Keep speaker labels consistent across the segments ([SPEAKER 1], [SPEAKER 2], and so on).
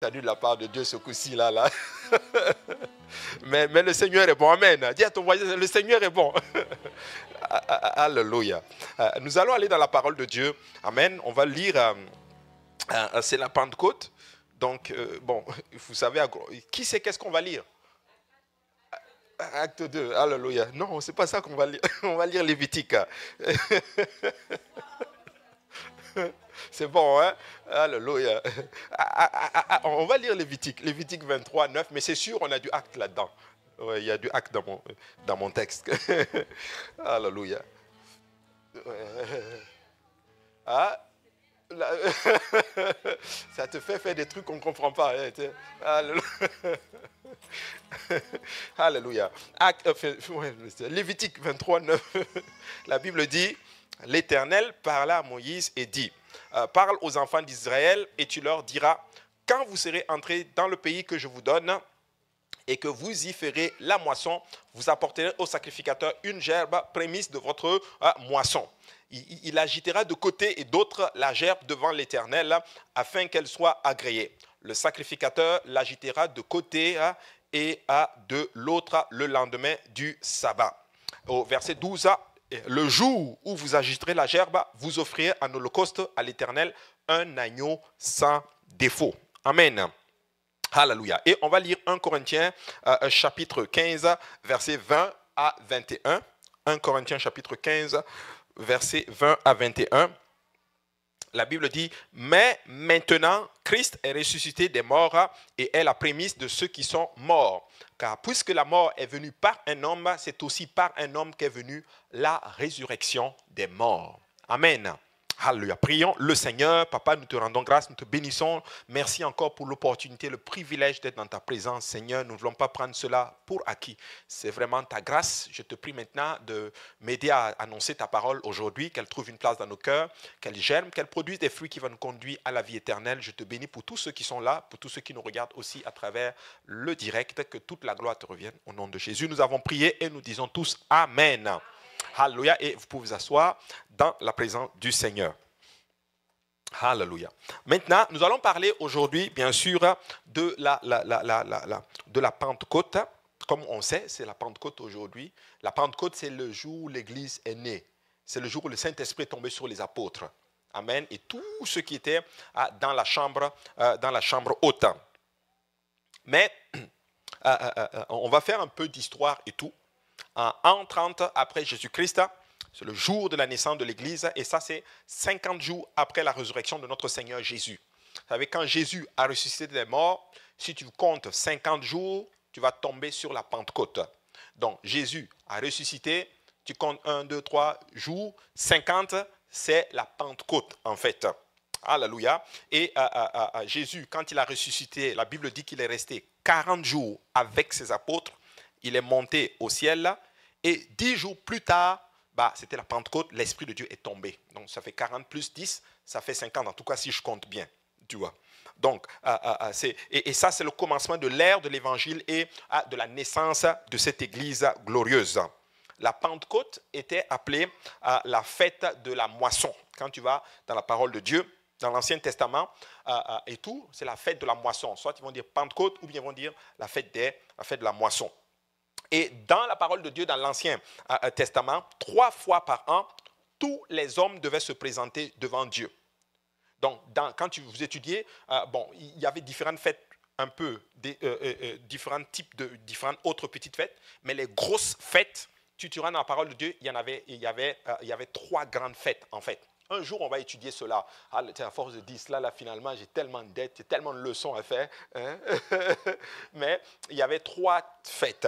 [SPEAKER 1] Salut de la part de Dieu ce coup-ci, là, là. mais, mais, le Seigneur est bon. Amen. Dis à ton voisin, le Seigneur est bon. Ah, ah, ah, alléluia. Euh, nous allons aller dans la parole de Dieu. Amen. On va lire, euh, euh, c'est la Pentecôte. Donc, bon, vous savez, qui sait qu'est-ce qu'on va lire Acte 2, alléluia. Non, c'est pas ça qu'on va lire. On va lire Lévitique. C'est bon, hein Alléluia. Ah, ah, ah, on va lire Lévitique, Lévitique 23, 9, mais c'est sûr, on a du acte là-dedans. Ouais, il y a du acte dans mon, dans mon texte. Alléluia. Ah, ça te fait faire des trucs qu'on ne comprend pas. Hein, Alléluia. Acte, euh, Lévitique 23, 9. La Bible dit L'Éternel parla à Moïse et dit, euh, parle aux enfants d'Israël et tu leur diras, quand vous serez entrés dans le pays que je vous donne et que vous y ferez la moisson, vous apporterez au sacrificateur une gerbe prémisse de votre euh, moisson. Il, agitera de côté et d'autre la gerbe devant l'Éternel euh, afin qu'elle soit agréée. Le sacrificateur l'agitera de côté et à de l'autre le lendemain du sabbat. Au verset 12 le jour où vous agiterez la gerbe, vous offrirez en holocauste à l'Éternel un agneau sans défaut. Amen. Hallelujah. Et on va lire 1 euh, Corinthiens chapitre 15, versets 20 à 21. 1 Corinthiens chapitre 15, versets 20 à 21 la Bible dit, mais maintenant, Christ est ressuscité des morts et est la prémisse de ceux qui sont morts. Car puisque la mort est venue par un homme, c'est aussi par un homme qu'est venue la résurrection des morts. Amen. Alléluia. Prions le Seigneur. Papa, nous te rendons grâce, nous te bénissons. Merci encore pour l'opportunité, le privilège d'être dans ta présence. Seigneur, nous ne voulons pas prendre cela pour acquis. C'est vraiment ta grâce. Je te prie maintenant de m'aider à annoncer ta parole aujourd'hui, qu'elle trouve une place dans nos cœurs, qu'elle germe, qu'elle produise des fruits qui vont nous conduire à la vie éternelle. Je te bénis pour tous ceux qui sont là, pour tous ceux qui nous regardent aussi à travers le direct. Que toute la gloire te revienne. Au nom de Jésus, nous avons prié et nous disons tous Amen. Hallelujah, Et vous pouvez vous asseoir dans la présence du Seigneur. Hallelujah. Maintenant, nous allons parler aujourd'hui, bien sûr, de la, Pentecôte. Comme on sait, c'est la Pentecôte aujourd'hui. La Pentecôte, c'est le jour où l'Église est née. C'est le jour où le Saint-Esprit est tombé sur les apôtres. Amen. Et tout ce qui était ah, dans la chambre, euh, dans la chambre haute. Mais euh, euh, on va faire un peu d'histoire et tout en 30 après Jésus-Christ. C'est le jour de la naissance de l'Église et ça, c'est 50 jours après la résurrection de notre Seigneur Jésus. Vous savez, quand Jésus a ressuscité des morts, si tu comptes 50 jours, tu vas tomber sur la Pentecôte. Donc, Jésus a ressuscité, tu comptes 1, 2, 3 jours, 50, c'est la Pentecôte en fait. Alléluia. Et euh, euh, euh, Jésus, quand il a ressuscité, la Bible dit qu'il est resté 40 jours avec ses apôtres. Il est monté au ciel et dix jours plus tard, bah, c'était la Pentecôte, l'Esprit de Dieu est tombé. Donc ça fait 40 plus 10, ça fait 50, en tout cas si je compte bien, tu vois. Donc, euh, euh, euh, et, ça, c'est le commencement de l'ère de l'évangile et ah, de la naissance de cette église glorieuse. La Pentecôte était appelée la fête de la moisson. Quand tu vas dans la parole de Dieu, dans l'Ancien Testament et tout, c'est la fête de la moisson. Soit ils vont dire Pentecôte ou bien ils vont dire la fête, des, la fête de la moisson. Et dans la parole de Dieu, dans l'Ancien euh, euh, Testament, trois fois par an, tous les hommes devaient se présenter devant Dieu. Donc, dans, quand tu, vous étudiez, euh, bon, il y avait différentes fêtes, un peu, des, différents types de, différentes autres petites fêtes, mais les grosses fêtes, tu te rends dans la parole de Dieu, il y en avait, il y avait, il y avait trois grandes fêtes, en fait. Un jour, on va étudier cela. Ah, à force de dire cela, là, finalement, j'ai tellement de dettes, j'ai tellement de leçons à faire. Hein. mais il y avait trois fêtes.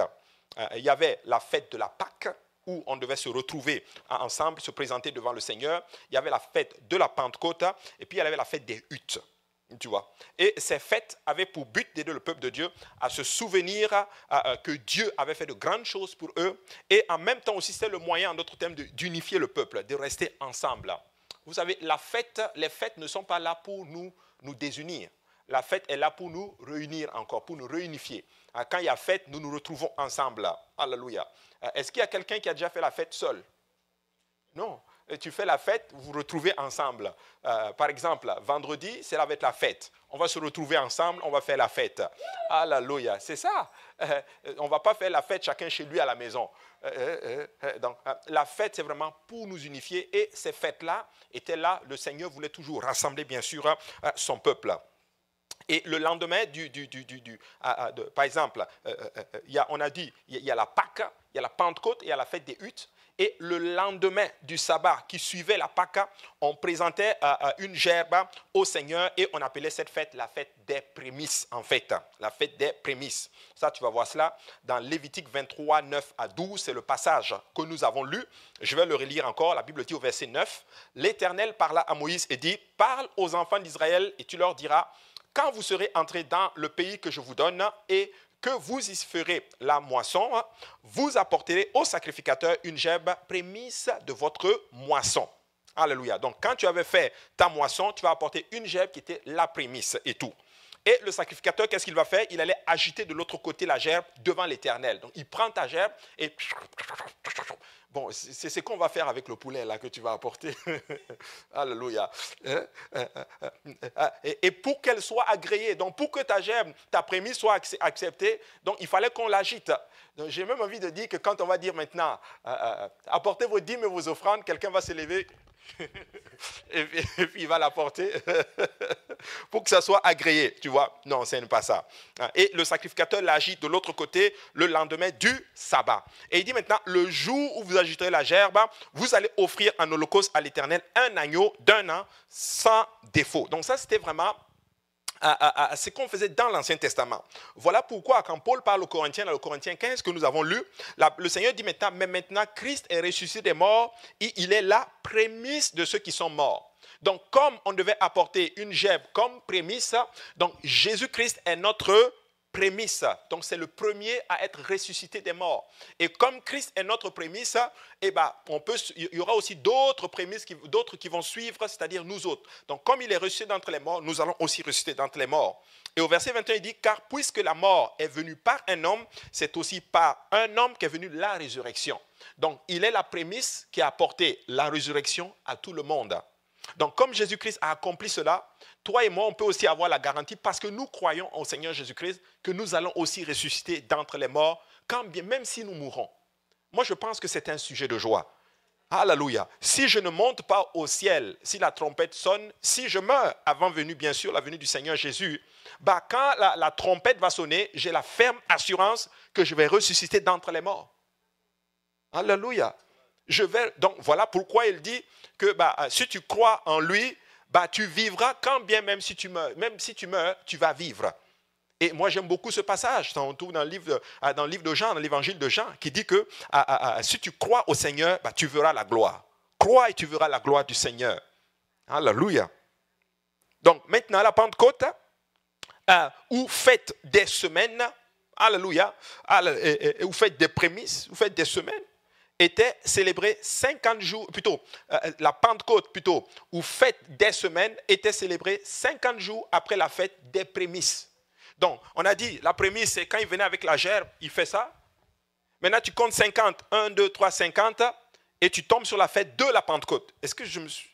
[SPEAKER 1] Euh, il y avait la fête de la Pâque où on devait se retrouver hein, ensemble, se présenter devant le Seigneur. Il y avait la fête de la Pentecôte et puis il y avait la fête des huttes. Tu vois. Et ces fêtes avaient pour but d'aider le peuple de Dieu à se souvenir euh, euh, que Dieu avait fait de grandes choses pour eux. Et en même temps aussi, c'est le moyen, en d'autres termes, d'unifier le peuple, de rester ensemble. Vous savez, la fête, les fêtes ne sont pas là pour nous, nous désunir. La fête est là pour nous réunir encore, pour nous réunifier. Ah, quand il y a fête, nous nous retrouvons ensemble. Alléluia. Ah, est-ce qu'il y a quelqu'un qui a déjà fait la fête seul Non. Tu fais la fête, vous vous retrouvez ensemble. Ah, par exemple, vendredi, c'est avec la fête. On va se retrouver ensemble, on va faire la fête. Alléluia, c'est ça. Eh, eh, on ne va pas faire la fête chacun chez lui à la maison. Eh, donc, la fête, c'est vraiment pour nous unifier. Et ces fêtes-là étaient là. Le Seigneur voulait toujours rassembler, bien sûr, hein, son peuple. Et le lendemain, du, du, du, du ah, ah, par exemple, euh, euh, euh, on a dit, il y, a la Pâque, il y a la Pentecôte, il y a la fête des huttes. Et le lendemain du sabbat qui suivait la Pâque, on présentait une gerbe au Seigneur et on appelait cette fête la fête des prémices, en fait. la fête des prémices. Ça, tu vas voir cela dans Lévitique 23, 9 à 12. C'est le passage que nous avons lu. Je vais le relire encore. La Bible dit au verset 9 L'Éternel parla à Moïse et dit Parle aux enfants d'Israël et tu leur diras quand vous serez entré dans le pays que je vous donne et que vous y ferez la moisson, vous apporterez au sacrificateur une gerbe prémisse de votre moisson. Alléluia. Donc, quand tu avais fait ta moisson, tu vas apporter une gerbe qui était la prémisse et tout. Et le sacrificateur, qu'est-ce qu'il va faire Il allait agiter de l'autre côté la gerbe devant l'Éternel. Donc il prend ta gerbe et... Bon, c'est ce qu'on va faire avec le poulet là que tu vas apporter. Alléluia. Hein? Hein? Hein? Et pour qu'elle soit agréée, donc pour que ta gerbe, ta prémisse soit acceptée, donc il fallait qu'on l'agite. J'ai même envie de dire que quand on va dire maintenant, euh, euh, euh, apportez vos dîmes et vos offrandes, quelqu'un va se lever et, puis, il va la porter pour que ça soit agréé. Tu vois Non, ce n'est pas ça. Ah, et le sacrificateur l'agit de l'autre côté le lendemain du sabbat. Et il dit maintenant, le jour où vous agiterez la gerbe, vous allez offrir en holocauste à l'Éternel un agneau d'un an sans défaut. Donc ça, c'était vraiment à, ce qu'on faisait dans l'Ancien Testament. Voilà pourquoi quand Paul parle aux Corinthiens, dans le Corinthien 15 que nous avons lu, le Seigneur dit maintenant, mais maintenant Christ est ressuscité des morts et il est la prémisse de ceux qui sont morts. Donc comme on devait apporter une gerbe comme prémisse, donc Jésus-Christ est notre prémisse. Donc c'est le premier à être ressuscité des morts. Et comme Christ est notre prémisse, eh ben, on peut, il y aura aussi d'autres prémices, d'autres qui vont suivre, c'est-à-dire nous autres. Donc comme il est ressuscité d'entre les morts, nous allons aussi ressusciter d'entre les morts. Et au verset 21, il dit, car puisque la mort est venue par un homme, c'est aussi par un homme qu'est venue la résurrection. Donc il est la prémisse qui a apporté la résurrection à tout le monde. Donc comme Jésus-Christ a accompli cela, toi et moi, on peut aussi avoir la garantie parce que nous croyons au Seigneur Jésus-Christ que nous allons aussi ressusciter d'entre les morts, quand bien, même si nous mourons. Moi, je pense que c'est un sujet de joie. Alléluia. Si je ne monte pas au ciel, si la trompette sonne, si je meurs avant venue, bien sûr, la venue du Seigneur Jésus, bah, quand la, trompette va sonner, j'ai la ferme assurance que je vais ressusciter d'entre les morts. Alléluia. Je vais, donc voilà pourquoi il dit que bah, si tu crois en lui, bah, tu vivras quand bien même si tu meurs. Même si tu meurs, tu vas vivre. Et moi, j'aime beaucoup ce passage. on trouve dans le livre de, ah, dans le livre de Jean, dans l'évangile de Jean, qui dit que ah, ah, si tu crois au Seigneur, bah, tu verras la gloire. Crois et tu verras la gloire du Seigneur. Alléluia. Donc, maintenant, la Pentecôte, euh, ou faites des semaines, Alléluia, vous faites des prémices, vous faites des semaines, était célébré 50 jours, plutôt, euh, euh, la Pentecôte plutôt, ou fête des semaines, était célébrée 50 jours après la fête des prémices. Donc, on a dit, la prémisse, c'est quand il venait avec la gerbe, il fait ça. Maintenant, tu comptes 50, 1, 2, 3, 50, et tu tombes sur la fête de la Pentecôte. Est-ce que je me suis...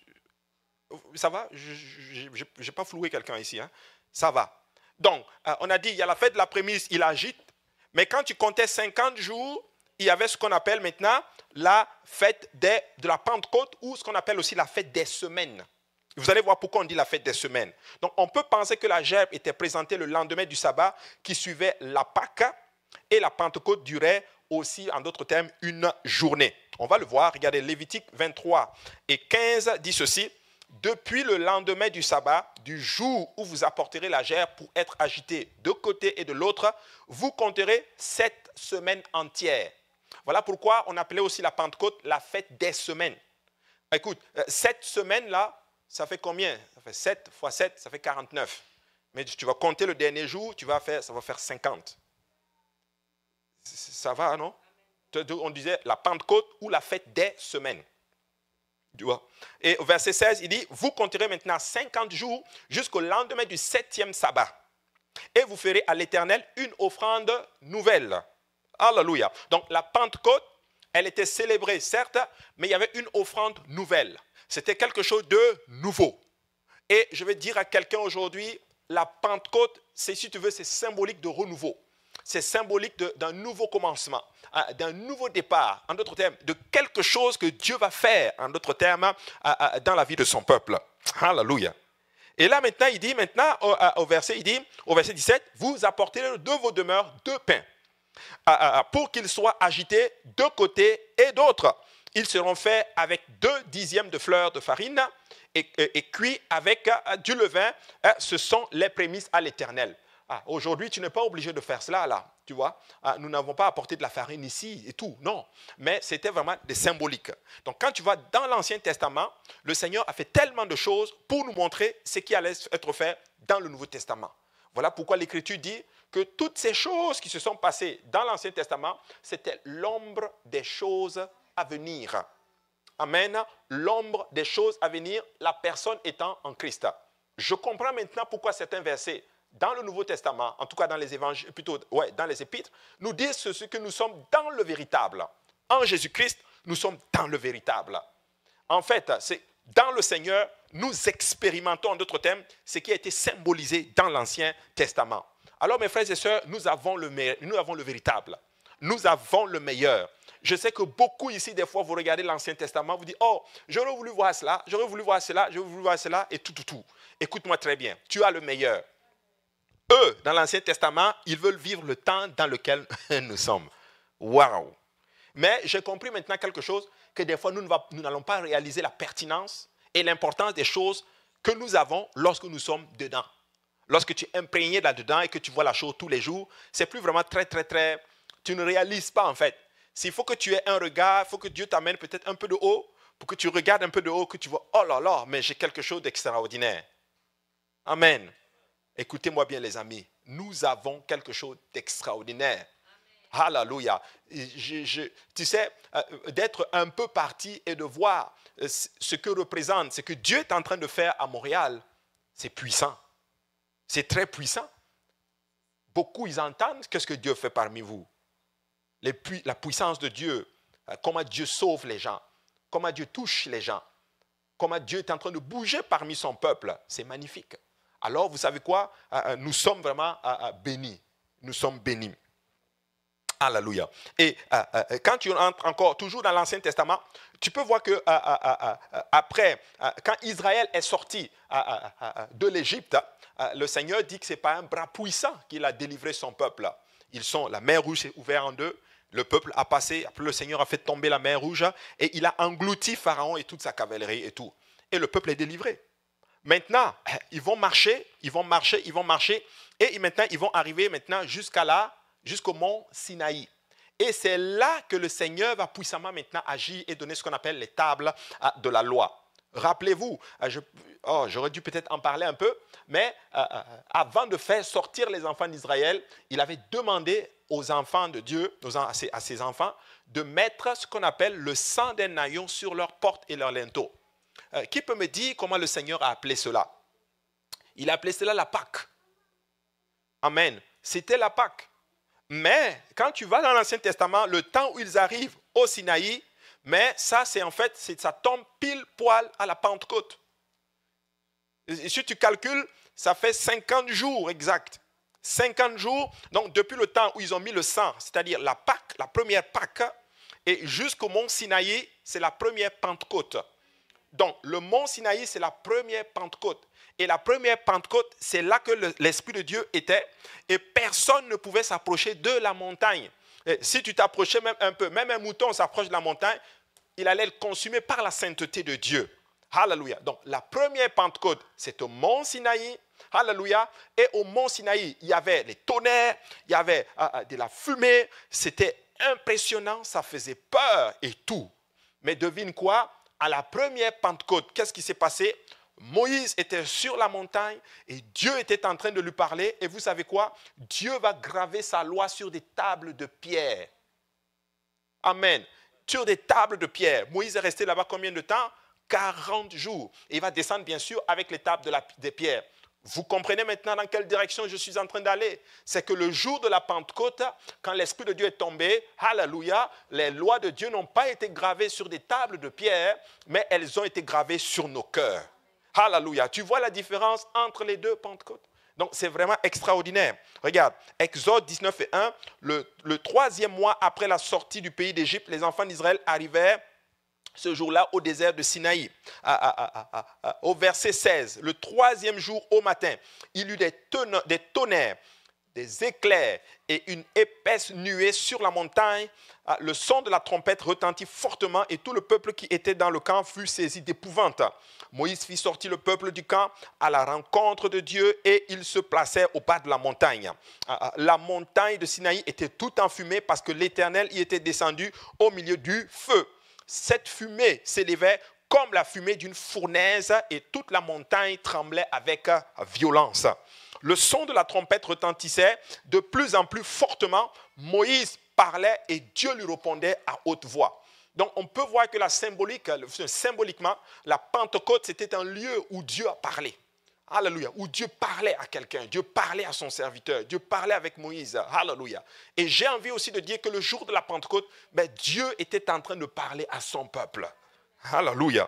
[SPEAKER 1] Ça va Je n'ai pas floué quelqu'un ici. Hein? Ça va. Donc, euh, on a dit, il y a la fête de la prémisse, il agite. Mais quand tu comptais 50 jours, il y avait ce qu'on appelle maintenant la fête de la Pentecôte ou ce qu'on appelle aussi la fête des semaines. Vous allez voir pourquoi on dit la fête des semaines. Donc on peut penser que la gerbe était présentée le lendemain du sabbat qui suivait la Pâque et la Pentecôte durait aussi, en d'autres termes, une journée. On va le voir. Regardez, Lévitique 23 et 15 dit ceci. Depuis le lendemain du sabbat, du jour où vous apporterez la gerbe pour être agitée de côté et de l'autre, vous compterez sept semaines entières. Voilà pourquoi on appelait aussi la Pentecôte la fête des semaines. Écoute, euh, cette semaine-là, ça fait combien Ça fait 7 fois 7, ça fait 49. Mais tu vas compter le dernier jour, tu vas faire, ça va faire 50. Ça va, non On disait la Pentecôte ou la fête des semaines. Et au verset 16, il dit, vous compterez maintenant 50 jours jusqu'au lendemain du septième sabbat. Et vous ferez à l'Éternel une offrande nouvelle Alléluia. Donc la Pentecôte, elle était célébrée, certes, mais il y avait une offrande nouvelle. C'était quelque chose de nouveau. Et je vais dire à quelqu'un aujourd'hui, la Pentecôte, c'est si tu veux, c'est symbolique de renouveau. C'est symbolique d'un nouveau commencement, hein, d'un nouveau départ, en d'autres termes, de quelque chose que Dieu va faire, en d'autres termes, hein, dans la vie de son peuple. Alléluia. Et là maintenant, il dit maintenant au, verset, il dit au verset 17, vous apportez de vos demeures deux pains. Ah, ah, ah, pour qu'ils soient agités de côté et d'autre. Ils seront faits avec deux dixièmes de fleurs de farine et, cuits avec euh, du levain. Euh, ce sont les prémices à l'éternel. aujourd'hui, tu n'es pas obligé de faire cela, là. Tu vois, nous n'avons pas apporté de la farine ici et tout, non. Mais c'était vraiment des symboliques. Donc, quand tu vas dans l'Ancien Testament, le Seigneur a fait tellement de choses pour nous montrer ce qui allait être fait dans le Nouveau Testament. Voilà pourquoi l'Écriture dit que toutes ces choses qui se sont passées dans l'Ancien Testament, c'était l'ombre des choses à venir. Amen. L'ombre des choses à venir, la personne étant en Christ. Je comprends maintenant pourquoi certains versets dans le Nouveau Testament, en tout cas dans les évangiles, plutôt dans les épîtres, nous disent ce que nous sommes dans le véritable. En Jésus-Christ, nous sommes dans le véritable. En fait, c'est dans le Seigneur, nous expérimentons, en d'autres termes, ce qui a été symbolisé dans l'Ancien Testament. Alors mes frères et sœurs, nous avons le, nous avons le véritable. Nous avons le meilleur. Je sais que beaucoup ici, des fois, vous regardez l'Ancien Testament, vous dites, oh, j'aurais voulu voir cela, j'aurais voulu voir cela, j'aurais voulu voir cela, et tout, tout, tout. Écoute-moi très bien, tu as le meilleur. Eux, dans l'Ancien Testament, ils veulent vivre le temps dans lequel nous sommes. Waouh! Mais j'ai compris maintenant quelque chose, que des fois, nous n'allons pas réaliser la pertinence et l'importance des choses que nous avons lorsque nous sommes dedans lorsque tu es imprégné là-dedans et que tu vois la chose tous les jours, c'est plus vraiment très, très, très. Tu ne réalises pas en fait. S'il faut que tu aies un regard, il faut que Dieu t'amène peut-être un peu de haut pour que tu regardes un peu de haut, que tu vois, oh là là, mais j'ai quelque chose d'extraordinaire. Amen. Écoutez-moi bien les amis, nous avons quelque chose d'extraordinaire. Hallelujah. tu sais, euh, d'être un peu parti et de voir euh, ce que représente, ce que Dieu est en train de faire à Montréal, c'est puissant. C'est très puissant. Beaucoup, ils entendent qu'est-ce que Dieu fait parmi vous. la puissance de Dieu, euh, comment Dieu sauve les gens, comment Dieu touche les gens, comment Dieu est en train de bouger parmi son peuple. C'est magnifique. Alors, vous savez quoi euh, euh, Nous sommes vraiment bénis. Nous sommes bénis. Alléluia. Euh, euh, et quand tu rentres encore toujours dans l'Ancien Testament, tu peux voir que euh, après, quand Israël est sorti de l'Égypte, le Seigneur dit que c'est pas un bras puissant qu'il a délivré son peuple. Ils sont, la mer rouge s'est ouverte en deux. Le peuple a passé, le Seigneur a fait tomber la mer rouge et il a englouti Pharaon et toute sa cavalerie et tout. Et le peuple est délivré. Maintenant, ils vont marcher, ils vont marcher, ils vont marcher et maintenant ils vont arriver maintenant jusqu'à là, jusqu'au mont Sinaï. Et c'est là que le Seigneur va puissamment maintenant agir et donner ce qu'on appelle les tables euh, de la loi. Rappelez-vous, euh, oh, j'aurais dû peut-être en parler un peu, mais euh, avant de faire sortir les enfants d'Israël, il avait demandé aux enfants de Dieu, à, ses, enfants, de mettre ce qu'on appelle le sang d'un naillon sur leurs portes et leurs linteaux. qui peut me dire comment le Seigneur a appelé cela Il a appelé cela la Pâque. Amen. C'était la Pâque. Mais quand tu vas dans l'Ancien Testament, le temps où ils arrivent au Sinaï, mais ça, c'est en fait, ça tombe pile poil à la Pentecôte. si tu calcules, ça fait 50 jours exact. 50 jours, donc depuis le temps où ils ont mis le sang, c'est-à-dire la Pâque, la première Pâque, et jusqu'au mont Sinaï, c'est la première Pentecôte. Donc le mont Sinaï, c'est la première Pentecôte. Et la première Pentecôte, c'est là que l'Esprit de Dieu était. Et personne ne pouvait s'approcher de la montagne. si tu t'approchais même un peu, même un mouton s'approche de la montagne, il allait le consumer par la sainteté de Dieu. Hallelujah. Donc la première Pentecôte, c'est au mont Sinaï. Hallelujah. Et au mont Sinaï, il y avait les tonnerres, il y avait ah, ah, de la fumée. C'était impressionnant, ça faisait peur et tout. Mais devine quoi À la première Pentecôte, qu'est-ce qui s'est passé Moïse était sur la montagne et Dieu était en train de lui parler. Et vous savez quoi Dieu va graver sa loi sur des tables de pierre. Amen. Sur des tables de pierre. Moïse est resté là-bas combien de temps 40 jours. il va descendre bien sûr avec les tables de la, des pierres. Vous comprenez maintenant dans quelle direction je suis en train d'aller. C'est que le jour de la Pentecôte, quand l'Esprit de Dieu est tombé, hallelujah, les lois de Dieu n'ont pas été gravées sur des tables de pierre, mais elles ont été gravées sur nos cœurs. Hallelujah. Tu vois la différence entre les deux Pentecôtes donc c'est vraiment extraordinaire. Regarde, Exode 19 et 1, le, troisième mois après la sortie du pays d'Égypte, les enfants d'Israël arrivèrent ce jour-là au désert de Sinaï. au verset 16, le troisième jour au matin, il eut des, tonnerres des éclairs et une épaisse nuée sur la montagne. Ah, le son de la trompette retentit fortement et tout le peuple qui était dans le camp fut saisi d'épouvante. Moïse fit sortir le peuple du camp à la rencontre de Dieu et ils se placèrent au bas de la montagne. Ah, ah, la montagne de Sinaï était toute en fumée parce que l'Éternel y était descendu au milieu du feu. Cette fumée s'élevait comme la fumée d'une fournaise et toute la montagne tremblait avec violence le son de la trompette retentissait de plus en plus fortement. Moïse parlait et Dieu lui répondait à haute voix. Donc on peut voir que la symbolique, symboliquement, la Pentecôte, c'était un lieu où Dieu a parlé. Alléluia. Où Dieu parlait à quelqu'un, Dieu parlait à son serviteur, Dieu parlait avec Moïse. Alléluia. Et j'ai envie aussi de dire que le jour de la Pentecôte, ben, Dieu était en train de parler à son peuple. Alléluia.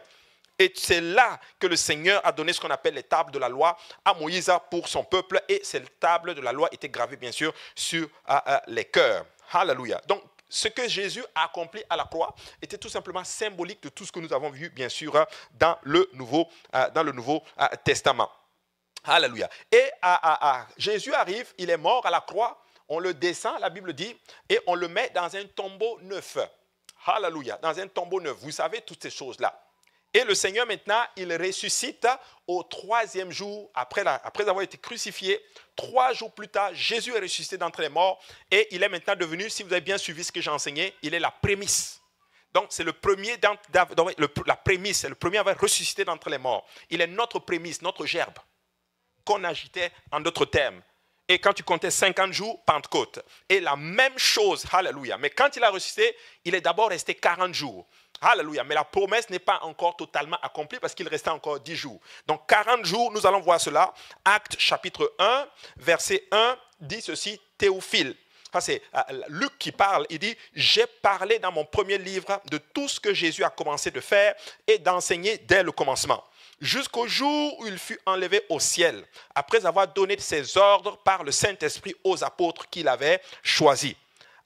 [SPEAKER 1] Et c'est là que le Seigneur a donné ce qu'on appelle les tables de la loi à Moïse pour son peuple. Et ces tables de la loi était gravée, bien sûr, sur euh, euh, les cœurs. Hallelujah. Donc, ce que Jésus a accompli à la croix était tout simplement symbolique de tout ce que nous avons vu, bien sûr, hein, dans le Nouveau, euh, dans le nouveau Testament. Alléluia. Et ah, ah, ah, Jésus arrive, il est mort à la croix, on le descend, la Bible dit, et on le met dans un tombeau neuf. Hallelujah. dans un tombeau neuf. Vous savez toutes ces choses-là. Et le Seigneur, maintenant, il ressuscite au troisième jour, après, après avoir été crucifié. Trois jours plus tard, Jésus est ressuscité d'entre les morts et il est maintenant devenu, si vous avez bien suivi ce que j'ai enseigné, il est la prémisse. Donc, c'est le premier, la prémisse, c'est le premier à avoir ressuscité d'entre les morts. Il est notre prémisse, notre gerbe qu'on agitait en d'autres termes. Et quand tu comptais 50 jours, Pentecôte. Et la même chose, hallelujah. Mais quand il a ressuscité, il est d'abord resté 40 jours. Alléluia. Mais la promesse n'est pas encore totalement accomplie parce qu'il restait encore dix jours. Donc 40 jours, nous allons voir cela. Acte chapitre 1, verset 1 dit ceci, Théophile. Ça, c'est euh, Luc qui parle. Il dit J'ai parlé dans mon premier livre de tout ce que Jésus a commencé de faire et d'enseigner dès le commencement, jusqu'au jour où il fut enlevé au ciel, après avoir donné ses ordres par le Saint-Esprit aux apôtres qu'il avait choisis.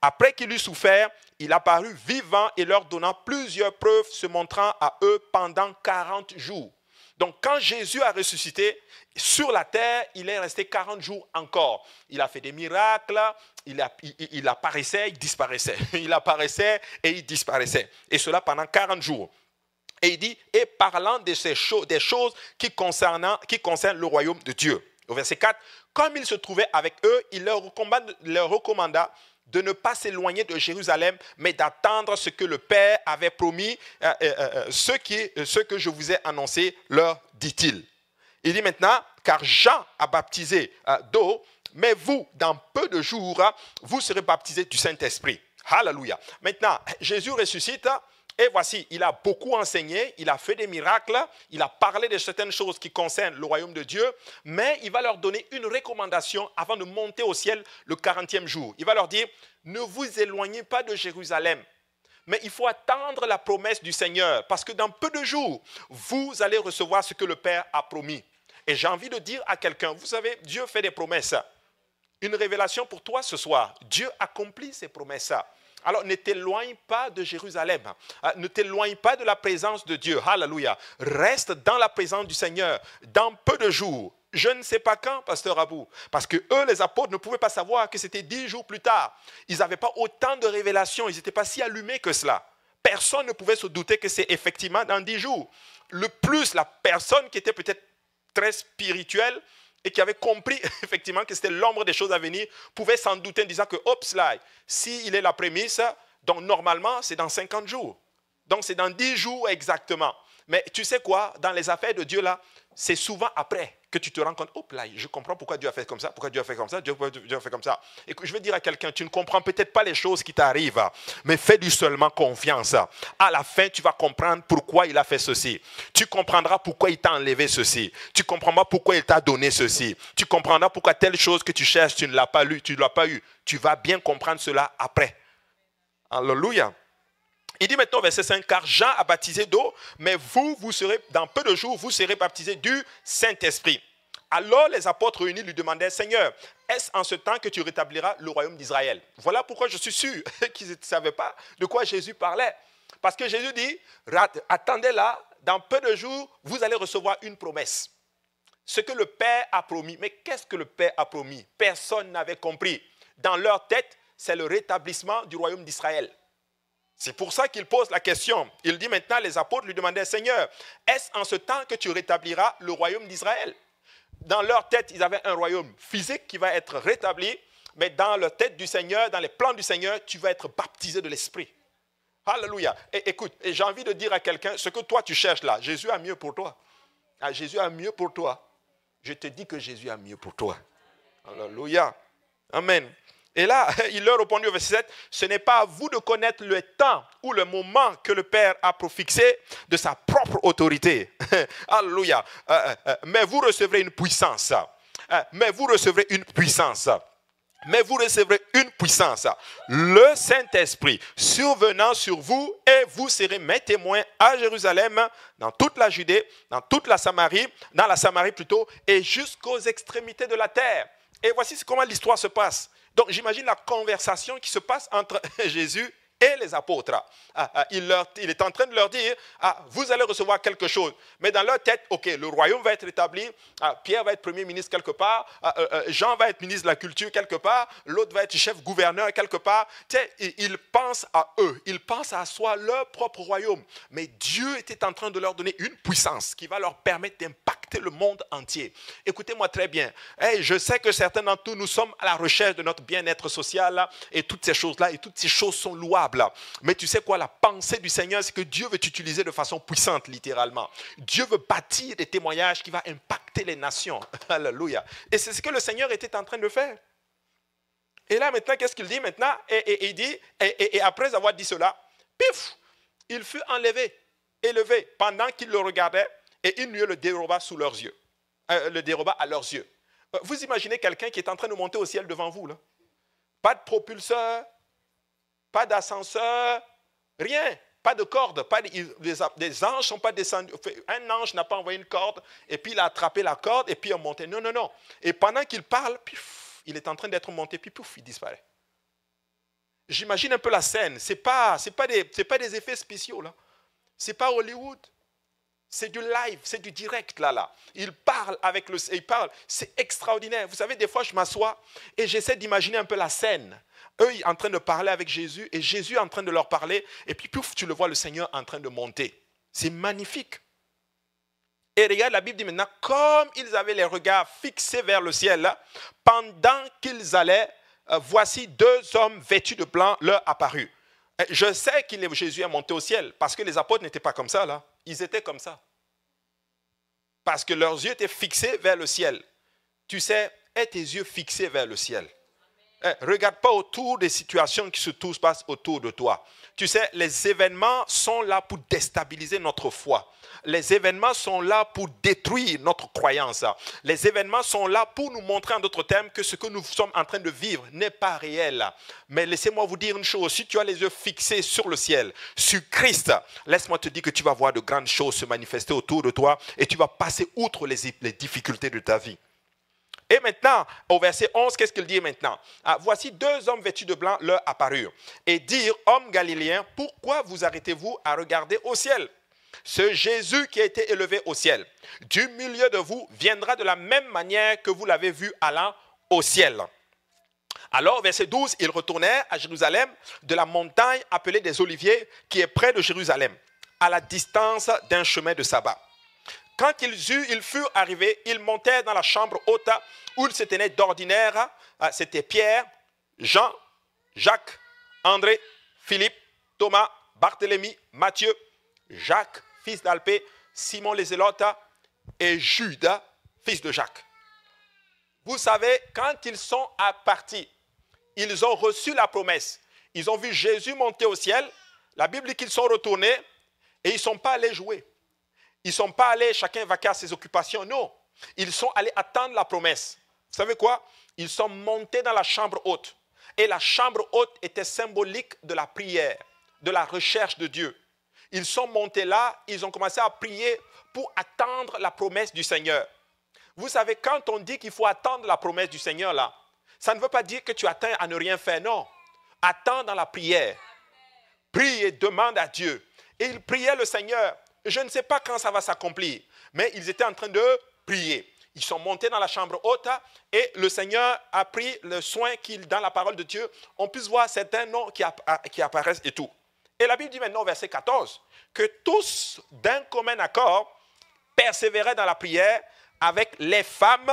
[SPEAKER 1] Après qu'il eut souffert, il apparut vivant et leur donnant plusieurs preuves, se montrant à eux pendant 40 jours. Donc quand Jésus a ressuscité sur la terre, il est resté 40 jours encore. Il a fait des miracles, il, apparaissait, il disparaissait. Il apparaissait et il disparaissait. Et cela pendant 40 jours. Et il dit, et parlant de ces choses, des choses qui, concernent, le royaume de Dieu. Au verset 4, comme il se trouvait avec eux, il leur recommanda de ne pas s'éloigner de Jérusalem, mais d'attendre ce que le Père avait promis, euh, euh, euh, ce, qui, ce que je vous ai annoncé, leur dit-il. Il dit maintenant, car Jean a baptisé d'eau, mais vous, dans peu de jours, vous serez baptisés du Saint-Esprit. Hallelujah. Maintenant, Jésus ressuscite et voici, il a beaucoup enseigné, il a fait des miracles, il a parlé de certaines choses qui concernent le royaume de Dieu, mais il va leur donner une recommandation avant de monter au ciel le 40e jour. Il va leur dire, ne vous éloignez pas de Jérusalem, mais il faut attendre la promesse du Seigneur, parce que dans peu de jours, vous allez recevoir ce que le Père a promis. Et j'ai envie de dire à quelqu'un, vous savez, Dieu fait des promesses. Une révélation pour toi ce soir, Dieu accomplit ses promesses. Alors ne t'éloigne pas de Jérusalem, euh, ne t'éloigne pas de la présence de Dieu. Alléluia. Reste dans la présence du Seigneur dans peu de jours. Je ne sais pas quand, pasteur Abou, parce que eux, les apôtres, ne pouvaient pas savoir que c'était dix jours plus tard. Ils n'avaient pas autant de révélations, ils n'étaient pas si allumés que cela. Personne ne pouvait se douter que c'est effectivement dans dix jours. Le plus, la personne qui était peut-être très spirituelle, et qui avait compris effectivement que c'était l'ombre des choses à venir, pouvait s'en douter en disant que, hop, si s'il est la prémisse, donc normalement, c'est dans 50 jours. Donc c'est dans 10 jours exactement. Mais tu sais quoi, dans les affaires de Dieu, là, c'est souvent après que tu te rends compte, hop là, je comprends pourquoi Dieu a fait comme ça, pourquoi Dieu a fait comme ça, Dieu, a fait comme ça. Et je vais dire à quelqu'un, tu ne comprends peut-être pas les choses qui t'arrivent, mais fais-lui seulement confiance. À la fin, tu vas comprendre pourquoi il a fait ceci. Tu comprendras pourquoi il t'a enlevé ceci. Tu comprendras pourquoi il t'a donné ceci. Tu comprendras pourquoi telle chose que tu cherches, tu ne l'as pas lu, tu ne l'as pas eu. Tu vas bien comprendre cela après. Alléluia. Il dit maintenant verset 5, car Jean a baptisé d'eau, mais vous, vous serez, dans peu de jours, vous serez baptisés du Saint-Esprit. Alors les apôtres réunis lui demandaient, Seigneur, est-ce en ce temps que tu rétabliras le royaume d'Israël Voilà pourquoi je suis sûr qu'ils ne savaient pas de quoi Jésus parlait. Parce que Jésus dit, attendez là, dans peu de jours, vous allez recevoir une promesse. Ce que le Père a promis. Mais qu'est-ce que le Père a promis Personne n'avait compris. Dans leur tête, c'est le rétablissement du royaume d'Israël. C'est pour ça qu'il pose la question. Il dit maintenant, les apôtres lui demandaient, Seigneur, est-ce en ce temps que tu rétabliras le royaume d'Israël Dans leur tête, ils avaient un royaume physique qui va être rétabli, mais dans la tête du Seigneur, dans les plans du Seigneur, tu vas être baptisé de l'Esprit. Alléluia. Et, écoute, et j'ai envie de dire à quelqu'un, ce que toi tu cherches là, Jésus a mieux pour toi. Ah, Jésus a mieux pour toi. Je te dis que Jésus a mieux pour toi. Alléluia. Amen. Et là, il leur répondit au verset 7, ce n'est pas à vous de connaître le temps ou le moment que le Père a profixé de sa propre autorité. Alléluia. Euh, euh, euh, mais vous recevrez une puissance. Mais vous recevrez une puissance mais vous recevrez une puissance, le Saint-Esprit, survenant sur vous, et vous serez mes témoins à Jérusalem, dans toute la Judée, dans toute la Samarie, dans la Samarie plutôt, et jusqu'aux extrémités de la terre. Et voici comment l'histoire se passe. Donc j'imagine la conversation qui se passe entre Jésus et les apôtres. Ah, ah, il, est en train de leur dire, ah, vous allez recevoir quelque chose. Mais dans leur tête, ok, le royaume va être établi, Pierre va être premier ministre quelque part, euh, euh, Jean va être ministre de la culture quelque part, l'autre va être chef gouverneur quelque part. ils pensent à eux, ils pensent à soi, leur propre royaume. Mais Dieu était en train de leur donner une puissance qui va leur permettre d'impacter le monde entier. Écoutez-moi très bien. je sais que certains d'entre nous, nous sommes à la recherche de notre bien-être social et toutes ces choses-là, et toutes ces choses sont louables. Mais tu sais quoi, la pensée du Seigneur, c'est que Dieu veut t'utiliser de façon puissante, littéralement. Dieu veut bâtir des témoignages qui vont impacter les nations. Alléluia. Et c'est ce que le Seigneur était en train de faire. Et là, maintenant, qu'est-ce qu'il dit maintenant et, dit, et, et après avoir dit cela, pif, il fut enlevé, élevé, pendant qu'il le regardait et une nuée le déroba sous leurs yeux, euh, le déroba à leurs yeux. Euh, vous imaginez quelqu'un qui est en train de monter au ciel devant vous, là. Pas de propulseur, pas d'ascenseur, rien, pas de corde, pas des anges sont pas descendus. Un ange n'a pas envoyé une corde et puis il a attrapé la corde et puis il a monté. Non, non, non. Et pendant qu'il parle, il est en train d'être monté, puis pouf, il disparaît. J'imagine un peu la scène. C'est pas, c'est pas des, pas des effets spéciaux là. C'est pas Hollywood. C'est du live, c'est du direct là, là. Il parle avec le, il parle. C'est extraordinaire. Vous savez, des fois, je m'assois et j'essaie d'imaginer un peu la scène. Eux en train de parler avec Jésus et Jésus en train de leur parler. Et puis, pouf, tu le vois, le Seigneur en train de monter. C'est magnifique. Et regarde, la Bible dit maintenant, comme ils avaient les regards fixés vers le ciel, pendant qu'ils allaient, euh, voici deux hommes vêtus de blanc leur apparus. Je sais que Jésus est monté au ciel parce que les apôtres n'étaient pas comme ça, là ils étaient comme ça. Parce que leurs yeux étaient fixés vers le ciel. Tu sais, aie tes yeux fixés vers le ciel. Eh, regarde pas autour des situations qui se se passent autour de toi tu sais, les événements sont là pour déstabiliser notre foi. Les événements sont là pour détruire notre croyance. Les événements sont là pour nous montrer en d'autres termes que ce que nous sommes en train de vivre n'est pas réel. Mais laissez-moi vous dire une chose, si tu as les yeux fixés sur le ciel, sur Christ, laisse-moi te dire que tu vas voir de grandes choses se manifester autour de toi et tu vas passer outre les, difficultés de ta vie. Et maintenant, au verset 11, qu'est-ce qu'il dit maintenant ah, Voici deux hommes vêtus de blanc leur apparurent et dirent, hommes galiléens, pourquoi vous arrêtez-vous à regarder au ciel ce Jésus qui a été élevé au ciel, du milieu de vous, viendra de la même manière que vous l'avez vu allant au ciel. Alors, verset 12, ils retournèrent à Jérusalem de la montagne appelée des Oliviers, qui est près de Jérusalem, à la distance d'un chemin de sabbat. Quand ils, eurent, ils furent arrivés, ils montèrent dans la chambre haute où ils se tenaient d'ordinaire. Ah, c'était Pierre, Jean, Jacques, André, Philippe, Thomas, Barthélemy, Matthieu, Jacques, fils d'Alpé, Simon les Zélotes et Judas, fils de Jacques. Vous savez, quand ils sont partis, ils ont reçu la promesse. Ils ont vu Jésus monter au ciel. La Bible dit qu'ils sont retournés et ils ne sont pas allés jouer. Ils ne sont pas allés, chacun vaquer à ses occupations, non. Ils sont allés attendre la promesse. Vous savez quoi Ils sont montés dans la chambre haute. Et la chambre haute était symbolique de la prière, de la recherche de Dieu. Ils sont montés là, ils ont commencé à prier pour attendre la promesse du Seigneur. Vous savez, quand on dit qu'il faut attendre la promesse du Seigneur là, ça ne veut pas dire que tu attends à ne rien faire, non. Attends dans la prière. Prie et demande à Dieu. Et ils priaient le Seigneur. Je ne sais pas quand ça va s'accomplir, mais ils étaient en train de prier. Ils sont montés dans la chambre haute et le Seigneur a pris le soin qu'il, dans la parole de Dieu, on puisse voir certains noms qui, qui apparaissent et tout. Et la Bible dit maintenant, verset 14, que tous, d'un commun accord, persévéraient dans la prière avec les femmes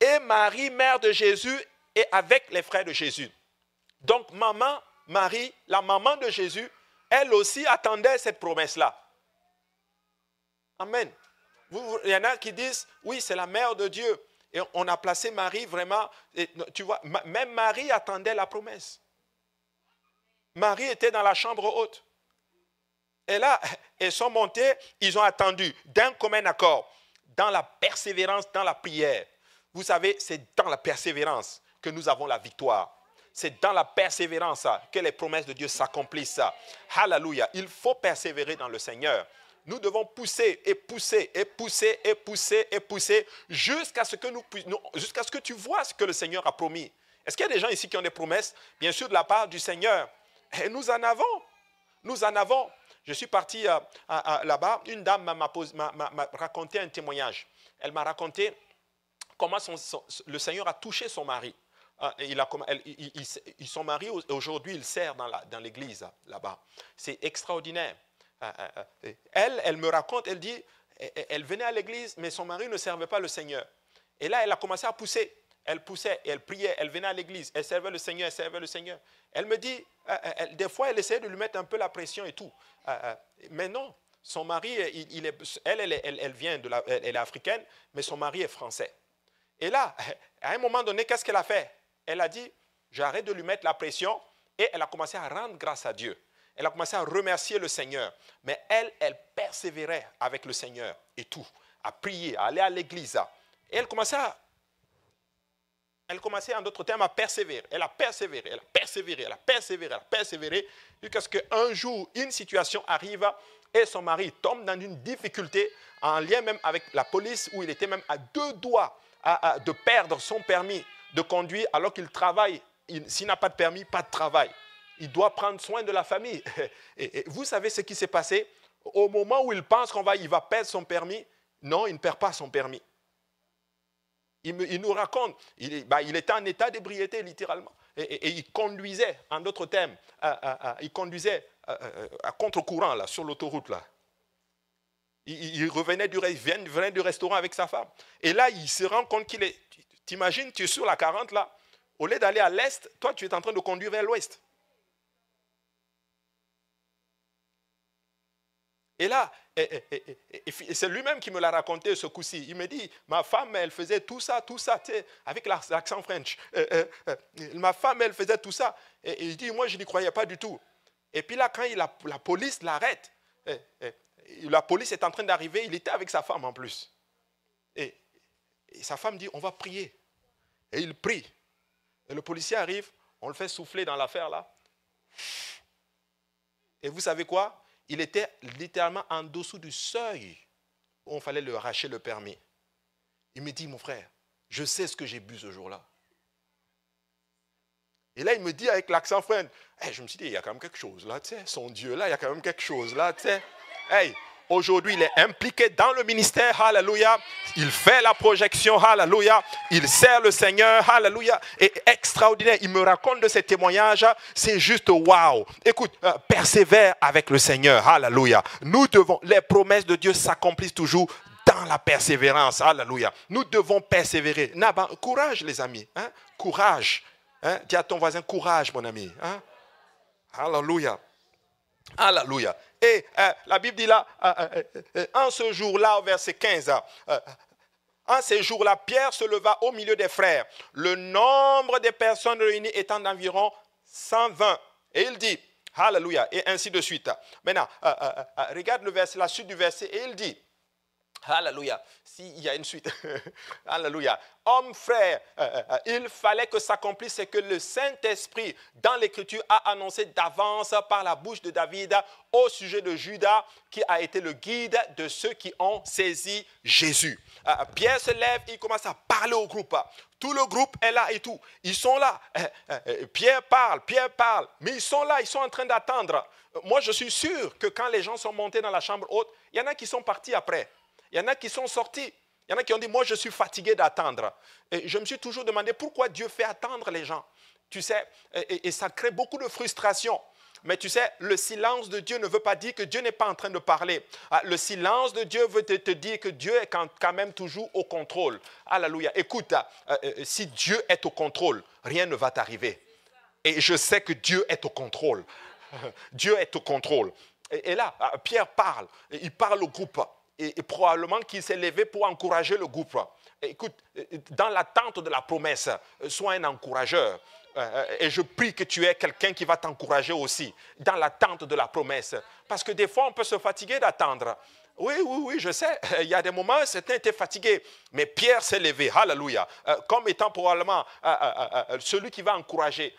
[SPEAKER 1] et Marie, mère de Jésus, et avec les frères de Jésus. Donc, maman, Marie, la maman de Jésus, elle aussi attendait cette promesse-là. Amen. il y en a qui disent, oui, c'est la mère de Dieu. Et on a placé Marie vraiment, tu vois, même Marie attendait la promesse. Marie était dans la chambre haute. Et là, elles sont montées, ils ont attendu d'un commun accord, dans la persévérance, dans la prière. Vous savez, c'est dans la persévérance que nous avons la victoire. C'est dans la persévérance que les promesses de Dieu s'accomplissent. Hallelujah. Il faut persévérer dans le Seigneur nous devons pousser et pousser et pousser et pousser et pousser jusqu'à ce que nous, jusqu'à ce que tu vois ce que le Seigneur a promis. Est-ce qu'il y a des gens ici qui ont des promesses, bien sûr, de la part du Seigneur Et nous en avons. Nous en avons. Je suis parti euh, là-bas. Une dame m'a raconté un témoignage. Elle m'a raconté comment son, le Seigneur a touché son mari. Ah, il a, il, son mari, aujourd'hui, il sert dans l'église là-bas. C'est extraordinaire. Ah, ah, ah. Elle, elle me raconte, elle dit, eh, eh, elle venait à l'église, mais son mari ne servait pas le Seigneur. Et là, elle a commencé à pousser. Elle poussait, elle priait, elle venait à l'église, elle servait le Seigneur, elle servait le Seigneur. Elle me dit, des fois, elle essayait de lui mettre un peu la pression et tout. mais non, son mari, eh, elle, vient de elle est africaine, mais son mari est français. Et là, à un moment donné, qu'est-ce qu'elle a fait Elle a dit, j'arrête de lui mettre la pression et elle a commencé à rendre grâce à Dieu. Elle a commencé à remercier le Seigneur. Mais elle, elle persévérait avec le Seigneur et tout, à prier, à aller à l'église. Et elle commençait à elle commençait en d'autres termes à persévérer. Elle a persévéré, elle a persévéré, elle a persévéré, elle a persévéré, jusqu'à ce qu'un jour, une situation arrive et son mari tombe dans une difficulté en lien même avec la police où il était même à deux doigts de perdre son permis de conduire alors qu'il travaille. S'il n'a pas de permis, pas de travail il doit prendre soin de la famille. Et, vous savez ce qui s'est passé Au moment où il pense qu'il va, va perdre son permis, non, il ne perd pas son permis. Il, nous raconte, bah, il, était en état d'ébriété littéralement. Et, il conduisait, en d'autres termes, il conduisait à, contre-courant là, sur l'autoroute. là. Il, revenait du, du restaurant avec sa femme. Et là, il se rend compte qu'il est... T'imagines, tu es sur la 40 là. Au lieu d'aller à l'est, toi, tu es en train de conduire vers l'ouest. Et là, c'est lui-même qui me l'a raconté ce coup-ci. Il me dit, ma femme, elle faisait tout ça, tout ça, avec l'accent French. Euh, euh, euh, ma femme, elle faisait tout ça. Et, il dit, moi, je n'y croyais pas du tout. Et puis là, quand la police l'arrête, eh, eh, la police est en train d'arriver, il était avec sa femme en plus. et sa femme dit, on va prier. Et il prie. Et le policier arrive, on le fait souffler dans l'affaire là. Et vous savez quoi il était littéralement en dessous du seuil où on fallait le arracher le permis. Il me dit, mon frère, je sais ce que j'ai bu ce jour-là. Et là, il me dit avec l'accent frère, eh, je me suis dit, il y a quand même quelque chose là, tu sais, son Dieu là, il y a quand même quelque chose là, tu sais. Hey, Aujourd'hui, il est impliqué dans le ministère. Hallelujah. Il fait la projection. Hallelujah. Il sert le Seigneur. Hallelujah. Et extraordinaire. Il me raconte de ses témoignages. C'est juste waouh. Écoute, euh, persévère avec le Seigneur. Hallelujah. Nous devons, les promesses de Dieu s'accomplissent toujours dans la persévérance. Hallelujah. Nous devons persévérer. Naba, courage, les amis. Hein. Courage. Hein. Dis à ton voisin, courage, mon ami. Hein. Hallelujah. Alléluia. Alléluia. Et euh, la Bible dit là, euh, euh, en ce jour-là, au verset 15, en ce jour là Pierre se leva au milieu des frères, le nombre des personnes réunies étant d'environ 120. Et il dit, Alléluia, et ainsi de suite. Maintenant, regarde le verset, la suite du verset, et il dit, Alléluia. S'il y a une suite. Alléluia. Hommes frère, euh, euh, euh, il fallait que s'accomplisse ce que le Saint-Esprit dans l'Écriture a annoncé d'avance par la bouche de David au sujet de Judas, qui a été le guide de ceux qui ont saisi Jésus. Pierre se lève, il commence à parler au groupe. Tout le groupe est là et tout. Ils sont là. Pierre parle, Pierre parle. Mais ils sont là, ils sont en train d'attendre. Moi, je suis sûr que quand les gens sont montés dans la chambre haute, il y en a qui sont partis après. Il y en a qui sont sortis. Il y en a qui ont dit, moi je suis fatigué d'attendre. Et je me suis toujours demandé pourquoi Dieu fait attendre les gens. Tu sais, et, ça crée beaucoup de frustration. Mais tu sais, le silence de Dieu ne veut pas dire que Dieu n'est pas en train de parler. Ah, le silence de Dieu veut te, dire que Dieu est quand, même toujours au contrôle. Alléluia. Écoute, ah, euh, euh, euh, si Dieu est au contrôle, rien ne va t'arriver. Et je sais que Dieu est au contrôle. Dieu est au contrôle. Et, et là, ah, Pierre parle. Il parle au groupe et, probablement qu'il s'est levé pour encourager le groupe. Écoute, dans l'attente de la promesse, euh, sois un encourageur. Euh, et je prie que tu aies quelqu'un qui va t'encourager aussi, dans l'attente de la promesse. Parce que des fois, on peut se fatiguer d'attendre. Oui, oui, oui, je sais. Il y a des moments, certains étaient fatigués. Mais Pierre s'est levé, hallelujah, euh, comme étant probablement celui qui va encourager.